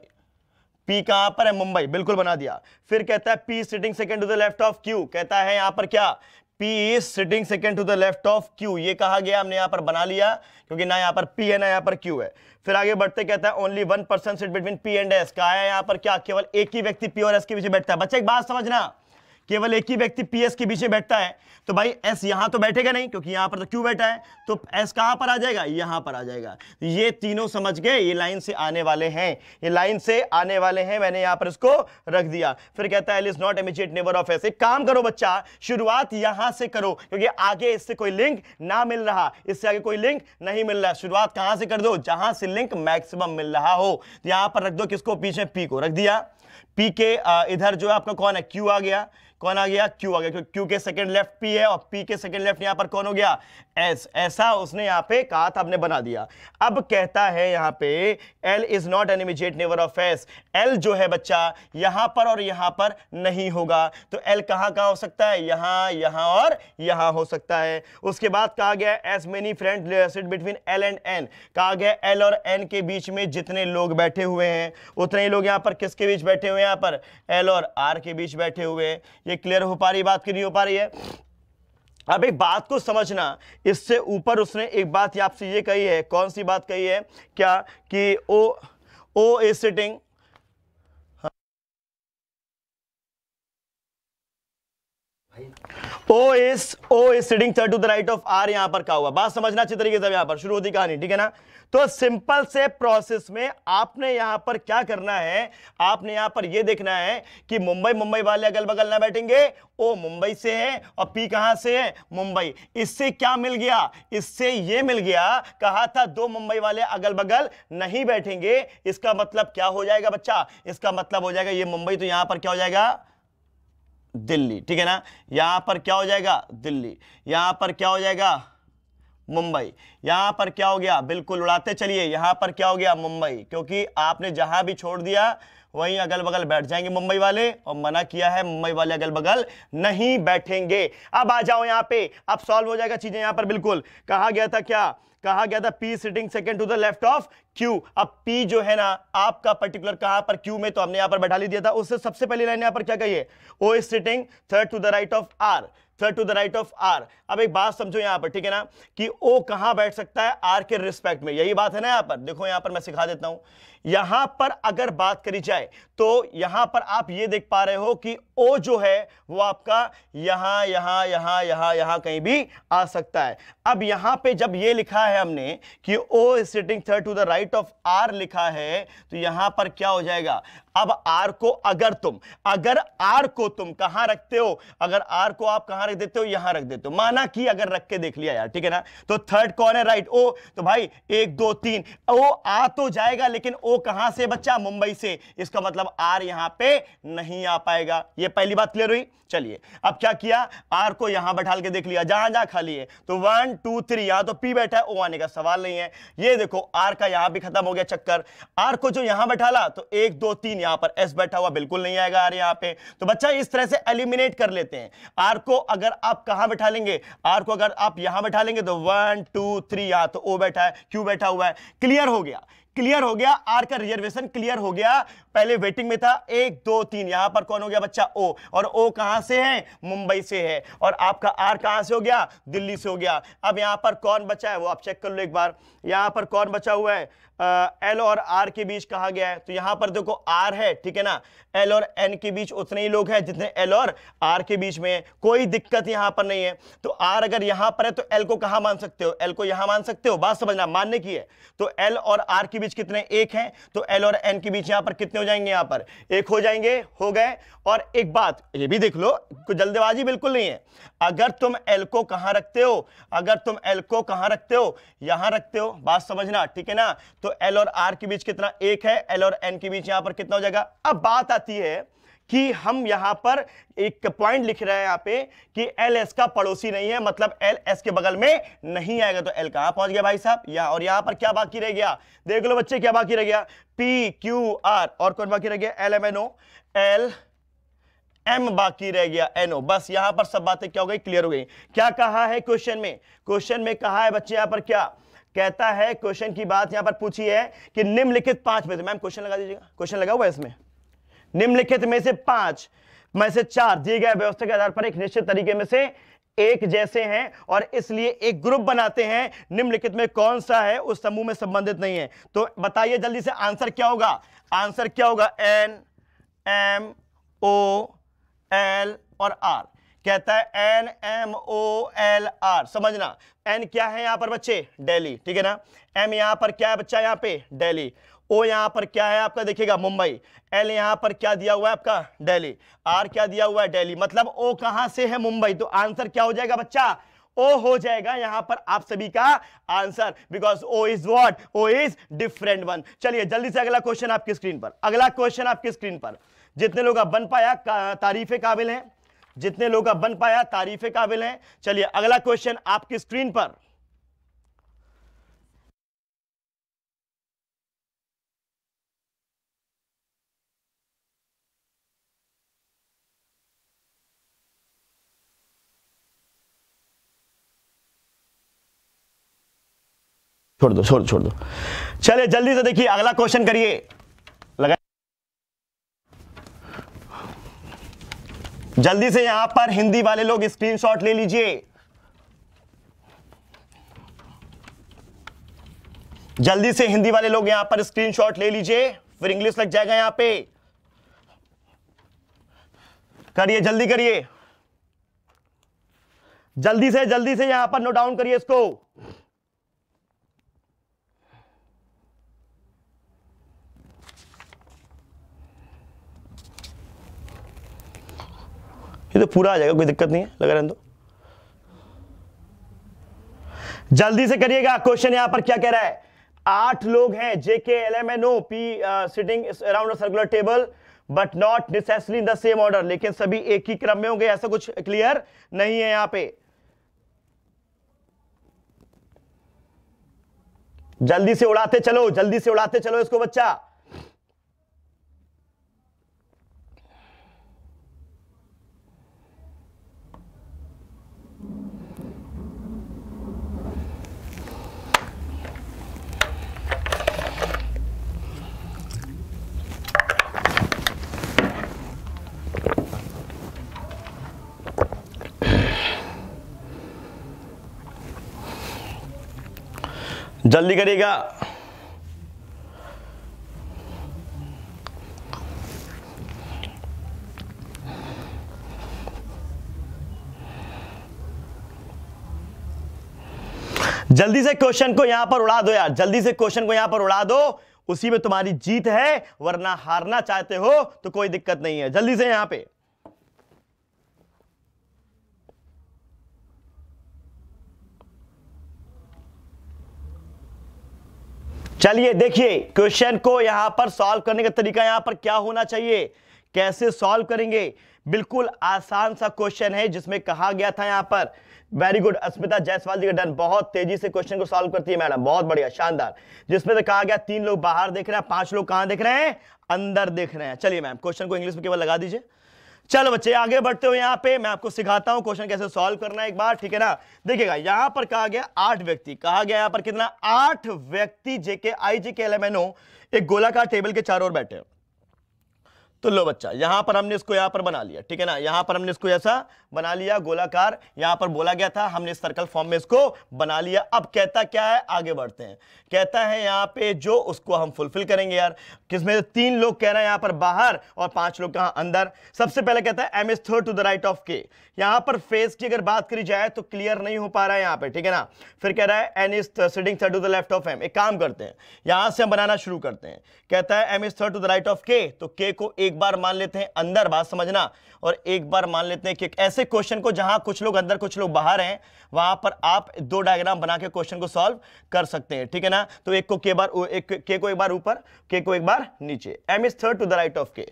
A: पी कहां पर है मुंबई बिल्कुल बना दिया फिर कहता है P sitting second to the left of Q कहता है यहां पर क्या P is sitting second to the left of Q ये कहा गया हमने यहाँ पर बना लिया क्योंकि ना यहाँ पर P है ना यहाँ पर Q है फिर आगे बढ़ते कहता है only one person sit between P and S का आया यहाँ पर क्या केवल एक ही व्यक्ति पी और एस के पीछे बैठता है बच्चे एक बात समझना केवल एक ही व्यक्ति पी एस के बीच में बैठता है तो भाई एस यहां तो बैठेगा नहीं क्योंकि यहां पर तो क्यों बैठा है तो एस कहां पर आ जाएगा यहां पर आ जाएगा तो ये तीनों समझ गए ये लाइन से आने वाले हैं ये लाइन से आने वाले हैं मैंने यहां पर इसको रख दिया फिर कहता है L is not immediate neighbour of S एक काम करो बच्चा शुरुआत यहां से करो क्योंकि आगे इससे कोई लिंक ना मिल रहा इससे आगे कोई लिंक नहीं मिल रहा शुरुआत कहां से कर दो जहां से लिंक मैक्सिमम मिल रहा हो यहां पर रख दो किसको पीछे पी को रख दिया पी के इधर जो है आपका कौन है क्यू आ गया कौन आ गया क्यू आ गया क्योंकि क्यू के सेकंड लेफ्ट पी है और पी के सेकंड लेफ्ट यहां पर कौन हो गया एस ऐसा उसने यहां पे कहा था आपने बना दिया अब कहता है यहां पे L is not an immediate neighbour of S L जो है बच्चा यहां पर और यहां पर नहीं होगा तो एल कहां कहां हो सकता है यहां यहां और यहां हो सकता है उसके बाद कहा गया S many friend sit between L and N कहा गया एल और एन के बीच में जितने लोग बैठे हुए हैं उतने ही लोग यहां पर किसके बीच बैठे हुए हैं यहां पर एल और आर के बीच बैठे हुए हैं ये क्लियर हो पा रही बात नहीं हो पा रही है अब एक बात को समझना इससे ऊपर उसने एक बात आपसे ये कही है कौन सी बात कही है क्या कि O O is sitting O is O is sitting third to the right of R यहां पर क्या हुआ बात समझना अच्छी तरीके से यहां पर शुरू होती कहानी ठीक है ना तो सिंपल से प्रोसेस में आपने यहां पर क्या करना है आपने यहां पर यह देखना है कि मुंबई मुंबई वाले अगल बगल ना बैठेंगे ओ मुंबई से है और पी कहां से है मुंबई इससे क्या मिल गया इससे यह मिल गया कहा था दो मुंबई वाले अगल बगल नहीं बैठेंगे इसका मतलब क्या हो जाएगा बच्चा इसका मतलब हो जाएगा ये मुंबई तो यहां पर क्या हो जाएगा दिल्ली ठीक है ना यहां पर क्या हो जाएगा दिल्ली यहां पर क्या हो जाएगा मुंबई यहां पर क्या हो गया बिल्कुल उड़ाते चलिए यहां पर क्या हो गया मुंबई क्योंकि आपने जहां भी छोड़ दिया वहीं अगल बगल बैठ जाएंगे मुंबई वाले और मना किया है मुंबई वाले अगल बगल नहीं बैठेंगे अब आ जाओ यहाँ पे अब सॉल्व हो जाएगा चीजें यहाँ पर बिल्कुल कहा गया था क्या कहा गया था P sitting second to the left of Q अब पी जो है ना आपका पर्टिकुलर कहां पर क्यू में तो हमने यहां पर बैठा ली दिया था उससे सबसे पहले लाइन यहां पर क्या कही O is sitting third to the right of R third to the right of R अब एक बात समझो यहां पर ठीक है ना कि ओ कहां बैठ सकता है आर के रिस्पेक्ट में यही बात है ना यहां पर देखो यहां पर मैं सिखा देता हूं यहां पर अगर बात करी जाए तो यहां पर आप ये देख पा रहे हो कि ओ जो है वो आपका यहां यहां यहां यहां यहां कहीं भी आ सकता है अब यहां पे जब ये लिखा है हमने कि O is sitting third to the right of R लिखा है तो यहां पर क्या हो जाएगा अब आर को अगर तुम अगर आर को तुम कहां रखते हो अगर आर को आप कहां रख देते हो यहां रख देते हो माना कि अगर रख के देख लिया यार ठीक है ना तो थर्ड कौन है राइट ओ तो भाई एक दो तीन ओ आ तो जाएगा लेकिन ओ वो कहां से बच्चा मुंबई से इसका मतलब आर यहां पे नहीं आ पाएगा ये पहली बात क्लियर हुई चलिए अब क्या किया आर को यहां बैठा के देख लिया जहां जहां खाली है तो वन टू थ्री यहां तो पी बैठा है ओ आने का सवाल नहीं है ये देखो आर का यहां भी खत्म हो गया चक्कर आर को जो यहां बैठा ला तो एक दो तीन यहां पर एस बैठा हुआ बिल्कुल नहीं आएगा आर यहां पर तो बच्चा इस तरह से एलिमिनेट कर लेते हैं आर को अगर आप कहां बैठा लेंगे आर को अगर आप यहां बैठा लेंगे तो वन टू थ्री यहां तो ओ बैठा है क्यू बैठा हुआ है क्लियर हो गया क्लियर हो गया आर का रिजर्वेशन क्लियर हो गया पहले वेटिंग में था एक दो तीन यहां पर कौन हो गया बच्चा ओ और ओ कहां से है मुंबई से है और आपका आर कहां से हो गया दिल्ली से हो गया अब यहां पर कौन बचा है वो आप चेक कर लो एक बार यहां पर कौन बचा हुआ है एल और आर के बीच कहा गया है तो यहां पर देखो आर है ठीक है ना एल और एन के बीच उतने ही लोग हैं जितने एल और आर के बीच में है कोई दिक्कत यहां पर नहीं है तो आर अगर यहां पर है तो एल को कहां मान सकते हो एल को यहां मान सकते हो बात समझना मानने की है तो एल और आर के बीच कितने एक हैं तो एल और एन के बीच यहां पर कितने हो जाएंगे यहां पर एक हो जाएंगे हो गए और एक बात ये भी देख लो जल्दबाजी बिल्कुल नहीं है अगर तुम एल को कहां रखते हो अगर तुम एल को कहां रखते हो यहां रखते हो बात समझना ठीक है ना तो एल और आर के बीच कितना एक है एल और एन के बीच यहां पर कितना हो जाएगा अब बात आती है कि हम यहां पर एक पॉइंट लिख रहे हैं यहां पे कि एल एस का पड़ोसी नहीं है मतलब एल एस के बगल में नहीं आएगा तो एल कहां पहुंच गया भाई साहब यहां और यहां पर क्या बाकी रह गया देख लो बच्चे क्या बाकी रह गया पी क्यू आर और कौन बाकी रह गया L M N O L M बाकी रह गया एनओ बस यहां पर सब बातें क्या हो गई क्लियर हो गई क्या कहा है क्वेश्चन में क्वेश्चन में कहा है बच्चे यहां पर क्या कहता है क्वेश्चन की बात यहां पर पूछी है कि निम्नलिखित पांच में मैम क्वेश्चन लगा दीजिएगा क्वेश्चन लगा हुआ है इसमें निम्नलिखित में से पांच में से चार दिए गए व्यवस्था के आधार पर एक निश्चित तरीके में से एक जैसे हैं और इसलिए एक ग्रुप बनाते हैं निम्नलिखित में कौन सा है उस समूह में संबंधित नहीं है तो बताइए जल्दी से आंसर क्या होगा आंसर क्या होगा एन एम ओ एल और आर कहता है N M O L R समझना एन क्या है यहां पर बच्चे डेली ठीक है ना एम यहां पर क्या है बच्चा यहां पे डेली ओ यहां पर क्या है आपका देखिएगा मुंबई एल यहां पर क्या दिया हुआ है आपका दिल्ली आर क्या दिया हुआ है दिल्ली मतलब ओ कहां से है मुंबई तो आंसर क्या हो जाएगा बच्चा ओ हो जाएगा यहां पर आप सभी का answer because O is what O is different one चलिए जल्दी से अगला क्वेश्चन आपकी स्क्रीन पर अगला क्वेश्चन आपकी स्क्रीन पर जितने लोग आप बन पाया तारीफे काबिल हैं जितने लोग आप बन पाया तारीफे काबिल हैं चलिए अगला क्वेश्चन आपकी स्क्रीन पर छोड़ दो छोड़ छोड़ दो चलिए जल्दी से देखिए अगला क्वेश्चन करिए लगा जल्दी से यहां पर हिंदी वाले लोग स्क्रीनशॉट ले लीजिए जल्दी से हिंदी वाले लोग यहां पर स्क्रीनशॉट ले लीजिए फिर इंग्लिश लग जाएगा यहां पे करिए जल्दी करिए जल्दी से जल्दी से यहां पर नोट डाउन करिए इसको ये तो पूरा आ जाएगा कोई दिक्कत नहीं है लगा रहने दो जल्दी से करिएगा क्वेश्चन यहां पर क्या कह रहा है आठ लोग हैं J K L M N O P sitting around circular table but not necessary in the same order लेकिन सभी एक ही क्रम में होंगे ऐसा कुछ क्लियर नहीं है यहां पे जल्दी से उड़ाते चलो जल्दी से उड़ाते चलो इसको बच्चा जल्दी करिएगा जल्दी से क्वेश्चन को यहां पर उड़ा दो यार जल्दी से क्वेश्चन को यहां पर उड़ा दो उसी में तुम्हारी जीत है वरना हारना चाहते हो तो कोई दिक्कत नहीं है जल्दी से यहां पे चलिए देखिए क्वेश्चन को यहां पर सॉल्व करने का तरीका यहां पर क्या होना चाहिए कैसे सॉल्व करेंगे बिल्कुल आसान सा क्वेश्चन है जिसमें कहा गया था यहां पर वेरी गुड अस्मिता जायसवाल जी का डन बहुत तेजी से क्वेश्चन को सॉल्व करती है मैडम बहुत बढ़िया शानदार जिसमें से कहा गया तीन लोग बाहर देख रहे हैं पांच लोग कहां देख रहे हैं अंदर देख रहे हैं चलिए मैम क्वेश्चन को इंग्लिश में केवल लगा दीजिए चलो बच्चे आगे बढ़ते हो यहाँ पे मैं आपको सिखाता हूँ क्वेश्चन कैसे सॉल्व करना है एक बार ठीक है ना देखिएगा यहाँ पर कहा गया आठ व्यक्ति कहा गया यहाँ पर कितना आठ व्यक्ति जेके आई जी के एलेमेनो एक गोलाकार टेबल के चारों ओर बैठे तो लो बच्चा यहां पर हमने इसको यहां पर बना लिया ठीक है ना यहां पर हमने इसको ऐसा बना लिया गोलाकार यहां पर बोला गया था हमने सर्कल फॉर्म में इसको बना लिया अब कहता क्या है आगे बढ़ते हैं कहता है यहां पे जो उसको हम फुलफिल करेंगे यार किसमें तीन लोग कह रहे हैं यहां पर बाहर और पांच लोग कहा अंदर सबसे पहले कहता है M is third to the right of K यहां पर फेस की अगर बात करी जाए तो क्लियर नहीं हो पा रहा है यहां पर ठीक है ना फिर कह रहा है N is sitting third to the left of M एक काम करते हैं यहां से हम बनाना शुरू करते हैं कहता है M is third to the right of K तो के को एक बार मान लेते हैं अंदर बात समझना और एक बार मान लेते हैं कि ऐसे क्वेश्चन को जहां कुछ लोग अंदर कुछ लोग बाहर हैं वहां पर आप दो डायग्राम बना के क्वेश्चन को सॉल्व कर सकते हैं ठीक है ना तो एक को के बार एक के को एक बार ऊपर के को एक बार नीचे M is third to the right of K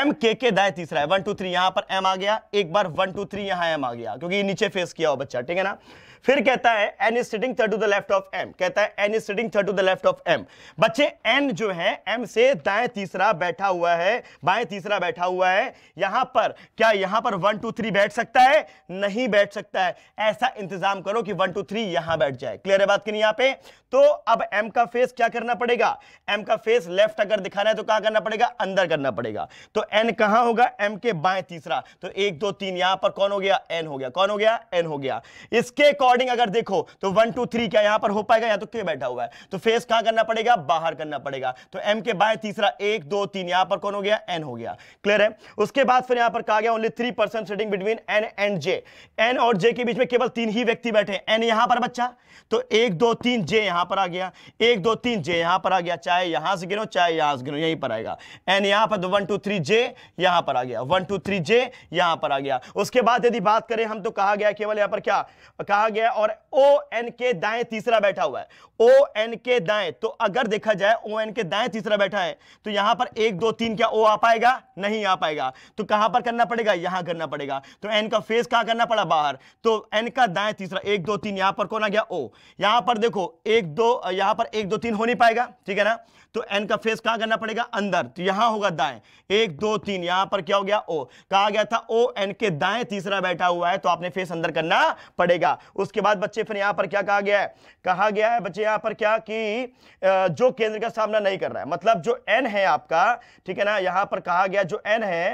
A: M K के दाए तीसरा है वन टू थ्री यहां पर एम आ गया एक बार वन टू थ्री यहां एम आ गया क्योंकि नीचे फेस किया हो बच्चा ठीक है ना फिर कहता है N is sitting third to the left of M कहता है N is sitting third to the left of M बच्चे एन जो है एम से दाएं तीसरा बैठा हुआ है बाएं तीसरा बैठा हुआ है यहां पर क्या यहां पर वन टू थ्री बैठ सकता है नहीं बैठ सकता है ऐसा इंतजाम करो कि वन टू थ्री यहां बैठ जाए क्लियर है बात की नहीं यहां पे तो अब एम का फेस क्या करना पड़ेगा एम का फेस लेफ्ट अगर दिखाना है तो कहां करना पड़ेगा अंदर करना पड़ेगा तो एन कहां होगा एम के बाएं तीसरा तो एक दो तीन यहां पर कौन हो गया एन हो गया कौन हो गया एन हो गया इसके अकॉर्डिंग अकॉर्डिंग अगर देखो तो वन टू थ्री क्या यहां पर हो पाएगा या तो के बैठा हुआ है तो फेस कहां करना पड़ेगा बाहर करना पड़ेगा तो एम के बाय तीसरा एक दो तीन यहां पर कौन हो गया एन हो गया क्लियर है उसके बाद फिर यहां पर कहा गया only three persons sitting between N and J N और जे के बीच में केवल तीन ही व्यक्ति बैठे एन यहां पर बच्चा तो एक दो तीन जे यहां पर आ गया एक दो तीन जे यहां पर आ गया चाहे यहां से गिनो चाहे यहां से गिनो यहीं पर आएगा एन यहां पर वन टू थ्री जे यहां पर आ गया वन टू थ्री जे यहां पर आ गया उसके बाद यदि बात करें हम तो कहा गया केवल यहां पर क्या कहा गया है और ओ एन के दाएं तीसरा बैठा हुआ है ओ एन के दाएं तो अगर देखा जाए ओ एन के दाएं तीसरा बैठा है तो यहां पर एक दो तीन क्या ओ आ पाएगा नहीं आ पाएगा तो कहां पर करना पड़ेगा यहां करना पड़ेगा तो एन का फेस कहां करना पड़ा बाहर तो एन का दाएं तीसरा एक दो तीन यहां पर कौन आ गया ओ यहां पर देखो एक दो यहां पर एक दो तीन हो नहीं पाएगा ठीक है ना तो एन का फेस कहा करना पड़ेगा अंदर तो यहां होगा दाएं एक दो तीन यहां पर क्या हो गया ओ कहा गया था ओ एन के दाएं तीसरा बैठा हुआ है तो आपने फेस अंदर करना पड़ेगा उसके बाद बच्चे फिर यहां पर क्या कहा गया है कहा गया है बच्चे यहां पर क्या कि जो केंद्र का सामना नहीं कर रहा है मतलब जो एन है आपका ठीक है ना यहां पर कहा गया जो एन है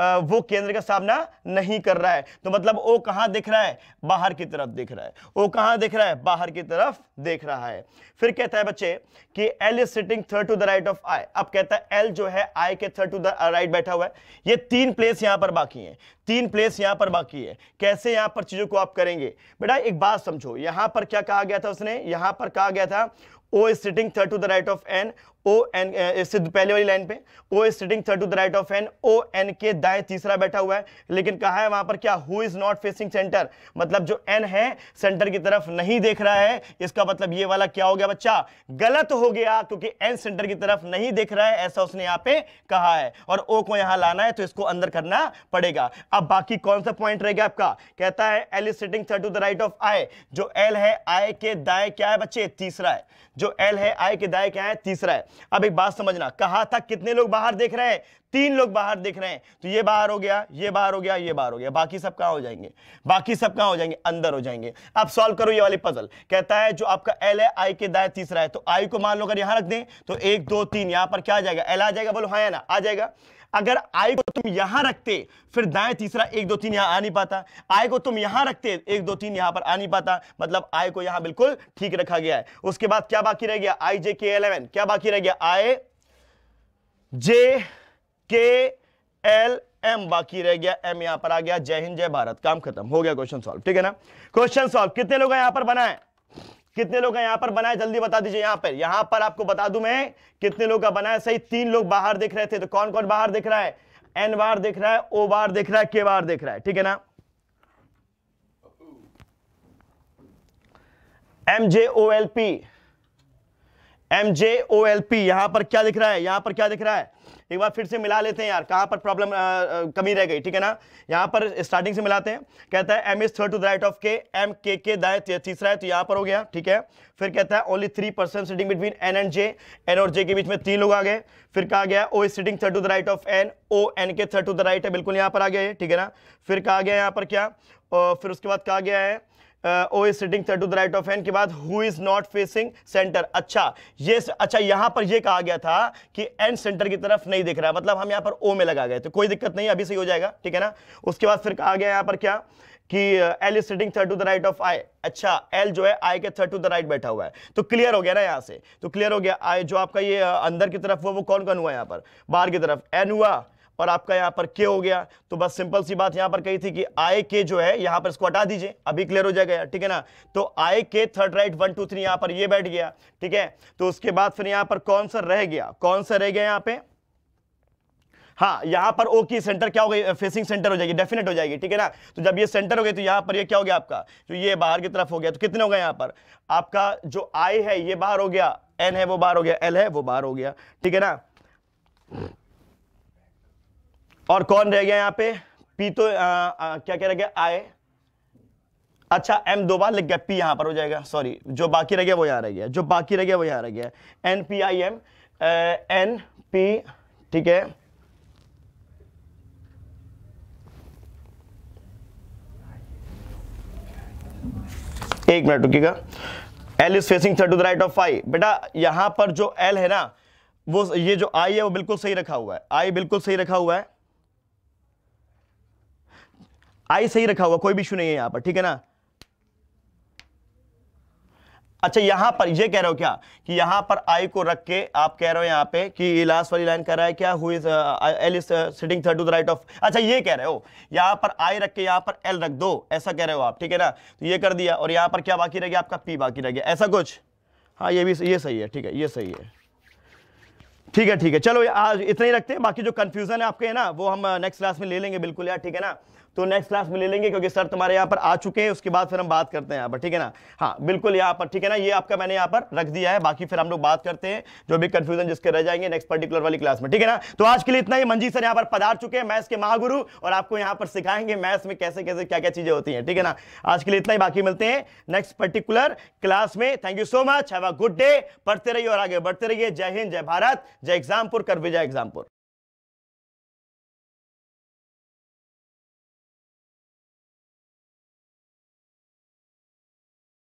A: वो केंद्र का सामना नहीं कर रहा है तो मतलब ओ कहाँ दिख रहा है बाहर की तरफ दिख रहा है ओ कहाँ दिख रहा है बाहर की तरफ देख रहा है फिर कहता है बच्चे कि L is sitting third to the right of I अब कहता है एल जो है आई के थर्ड टू द राइट बैठा हुआ है ये तीन प्लेस यहां पर बाकी है तीन प्लेस यहां पर बाकी है कैसे यहां पर चीज़ों को आप करेंगे बेटा एक बात समझो यहां पर क्या कहा गया था उसने यहां पर कहा गया था O is sitting third to the right of N O N सिद्ध पहले वाली लाइन पे O is sitting third to the right of N O N के दाएं तीसरा बैठा हुआ है लेकिन कहा है वहां पर क्या who is not facing centre मतलब जो एन है सेंटर की तरफ नहीं देख रहा है इसका मतलब ये वाला क्या हो गया बच्चा गलत हो गया क्योंकि एन सेंटर की तरफ नहीं देख रहा है ऐसा उसने यहां पर कहा है और ओ को यहां लाना है तो इसको अंदर करना पड़ेगा अब बाकी कौन सा पॉइंट रहेगा आपका कहता है L is sitting third to the right of I जो एल है आई के दाए क्या है बच्चे तीसरा है जो एल है आई के दाय क्या है तीसरा है अब एक बात समझना कहा था कितने लोग बाहर देख रहे हैं तीन लोग बाहर दिख रहे हैं तो ये बाहर हो गया ये बाहर हो गया ये बाहर हो गया बाकी सब कहां हो जाएंगे बाकी सब कहां हो जाएंगे अंदर हो जाएंगे अब सॉल्व करो ये वाली पजल कहता है जो आपका एल है आई के दाए तीसरा है तो आई को मान लो अगर यहां रख दें तो एक दो तीन यहां पर क्या आ जाएगा एल आ जाएगा बोलो हाँ ना आ जाएगा अगर आई को तुम यहां रखते फिर दाएं तीसरा एक दो तीन यहां आ नहीं पाता आई को तुम यहां रखते एक दो तीन यहां पर आ नहीं पाता मतलब आई को यहां बिल्कुल ठीक रखा गया है उसके बाद क्या बाकी रह गया आई जे के एलेवन क्या बाकी रह गया आई जे के एल एम बाकी रह गया एम यहां पर आ गया जय हिंद जय भारत काम खत्म हो गया क्वेश्चन सॉल्व ठीक है ना क्वेश्चन सॉल्व कितने लोग यहां पर बनाए कितने लोग यहां पर बनाए जल्दी बता दीजिए यहां पर यहां पर आपको बता दू मैं कितने लोग का बनाया सही तीन लोग बाहर देख रहे थे तो कौन कौन बाहर देख रहा है एन बार देख रहा है ओ बार देख रहा है के बार देख रहा है ठीक है ना M J O L P M J O L P यहां पर क्या दिख रहा है यहां पर क्या दिख रहा है एक बार फिर से मिला लेते हैं यार कहाँ पर प्रॉब्लम कमी रह गई ठीक है ना यहाँ पर स्टार्टिंग से मिलाते हैं कहता है M is third to the right of K M K के दाएँ तीसरा है तो यहाँ पर हो गया ठीक है फिर कहता है only three person sitting between N and J N और जे के बीच में तीन लोग आ गए फिर कहा गया O is sitting third to the right of N O N के थर्ड टू द राइट है बिल्कुल यहाँ पर आ गया है ठीक है ना फिर कहा गया यहाँ पर क्या और फिर उसके बाद कहा गया है O is sitting third to the right of hand के बाद who is not facing centre अच्छा ये अच्छा यहां पर ये कहा गया था कि एन सेंटर की तरफ नहीं दिख रहा मतलब हम यहां पर ओ में लगा गए तो कोई दिक्कत नहीं अभी सही हो जाएगा ठीक है ना उसके बाद फिर कहा गया यहां पर क्या कि L is sitting third to the right of I अच्छा एल जो है आई के थर्ड टू द राइट बैठा हुआ है तो क्लियर हो गया ना यहां से तो क्लियर हो गया आई जो आपका ये अंदर की तरफ हुआ वो कौन कौन हुआ यहां पर बाहर की तरफ एन हुआ और आपका यहां पर के हो गया तो बस सिंपल सी बात यहां पर कही थी कि आय के जो है यहां पर इसको हटा दीजिए अभी क्लियर हो जाएगा ठीक है ना तो आय के third right one two three यहां पर ये बैठ गया ठीक है तो उसके बाद फिर यहां पर कौन सा रह गया कौन सा रह गया यहां हाँ, पर हाँ यहां पर ओ की सेंटर क्या हो गई फेसिंग सेंटर हो जाएगी डेफिनेट हो जाएगी ठीक है ना तो जब ये सेंटर हो गई तो यहां पर ये क्या हो गया आपका तो ये बाहर की तरफ हो गया तो कितने हो गए यहां पर आपका जो आई है ये बाहर हो गया एन है वो बाहर हो गया एल है वो बाहर हो गया ठीक है ना और कौन रह गया यहाँ पे पी तो आ, आ, क्या कह रह गया आए अच्छा एम दो बार लिख गया पी यहाँ पर हो जाएगा सॉरी जो बाकी रह गया वो यहाँ रह गया जो बाकी रह गया वो यहाँ रह गया N P I M N P ठीक है एक मिनट रुकीगा L is facing third to the right of I बेटा यहां पर जो एल है ना वो ये जो आई है वो बिल्कुल सही रखा हुआ है आई बिल्कुल सही रखा हुआ है आई सही रखा हुआ कोई भी इशू नहीं है यहां पर ठीक है ना अच्छा यहां पर ये कह रहे हो क्या कि यहां पर आई को रख के आप कह रहे हो यहां पे कि लास्ट वाली लाइन कह रहा है क्या who is L is sitting third to the right of अच्छा ये कह रहे हो यहां पर आई रख के यहां पर एल रख दो ऐसा कह रहे हो आप ठीक है ना तो ये कर दिया और यहां पर क्या बाकी रह गया आपका पी बाकी रह गया ऐसा कुछ हाँ ये भी ये सही है ठीक है ये सही है ठीक है ठीक है चलो आज इतना ही रखते हैं बाकी जो कंफ्यूजन है आपके है ना वो हम नेक्स्ट uh, क्लास में ले लेंगे बिल्कुल यार ठीक है ना तो नेक्स्ट क्लास में ले लेंगे क्योंकि सर तुम्हारे यहाँ पर आ चुके हैं उसके बाद फिर हम बात करते हैं यहाँ पर ठीक है ना हाँ बिल्कुल यहाँ पर ठीक है ना ये आपका मैंने यहाँ पर रख दिया है बाकी फिर हम लोग बात करते हैं जो भी कंफ्यूजन जिसके रह जाएंगे नेक्स्ट पर्टिकुलर वाली क्लास में ठीक है ना तो आज के लिए इतना ही मंजी सर यहाँ पर पधार चुके हैं मैथ्स के महागुरु और आपको यहाँ पर सिखाएंगे मैथ्स में कैसे कैसे क्या क्या चीजें होती हैं ठीक है ना आज के लिए इतना ही बाकी मिलते हैं नेक्स्ट पर्टिकुलर क्लास में thank you so much have a good day पढ़ते रहिए और आगे बढ़ते रहिए जय हिंद जय भारत जय एग्जामपुर कर विजय एग्जामपुर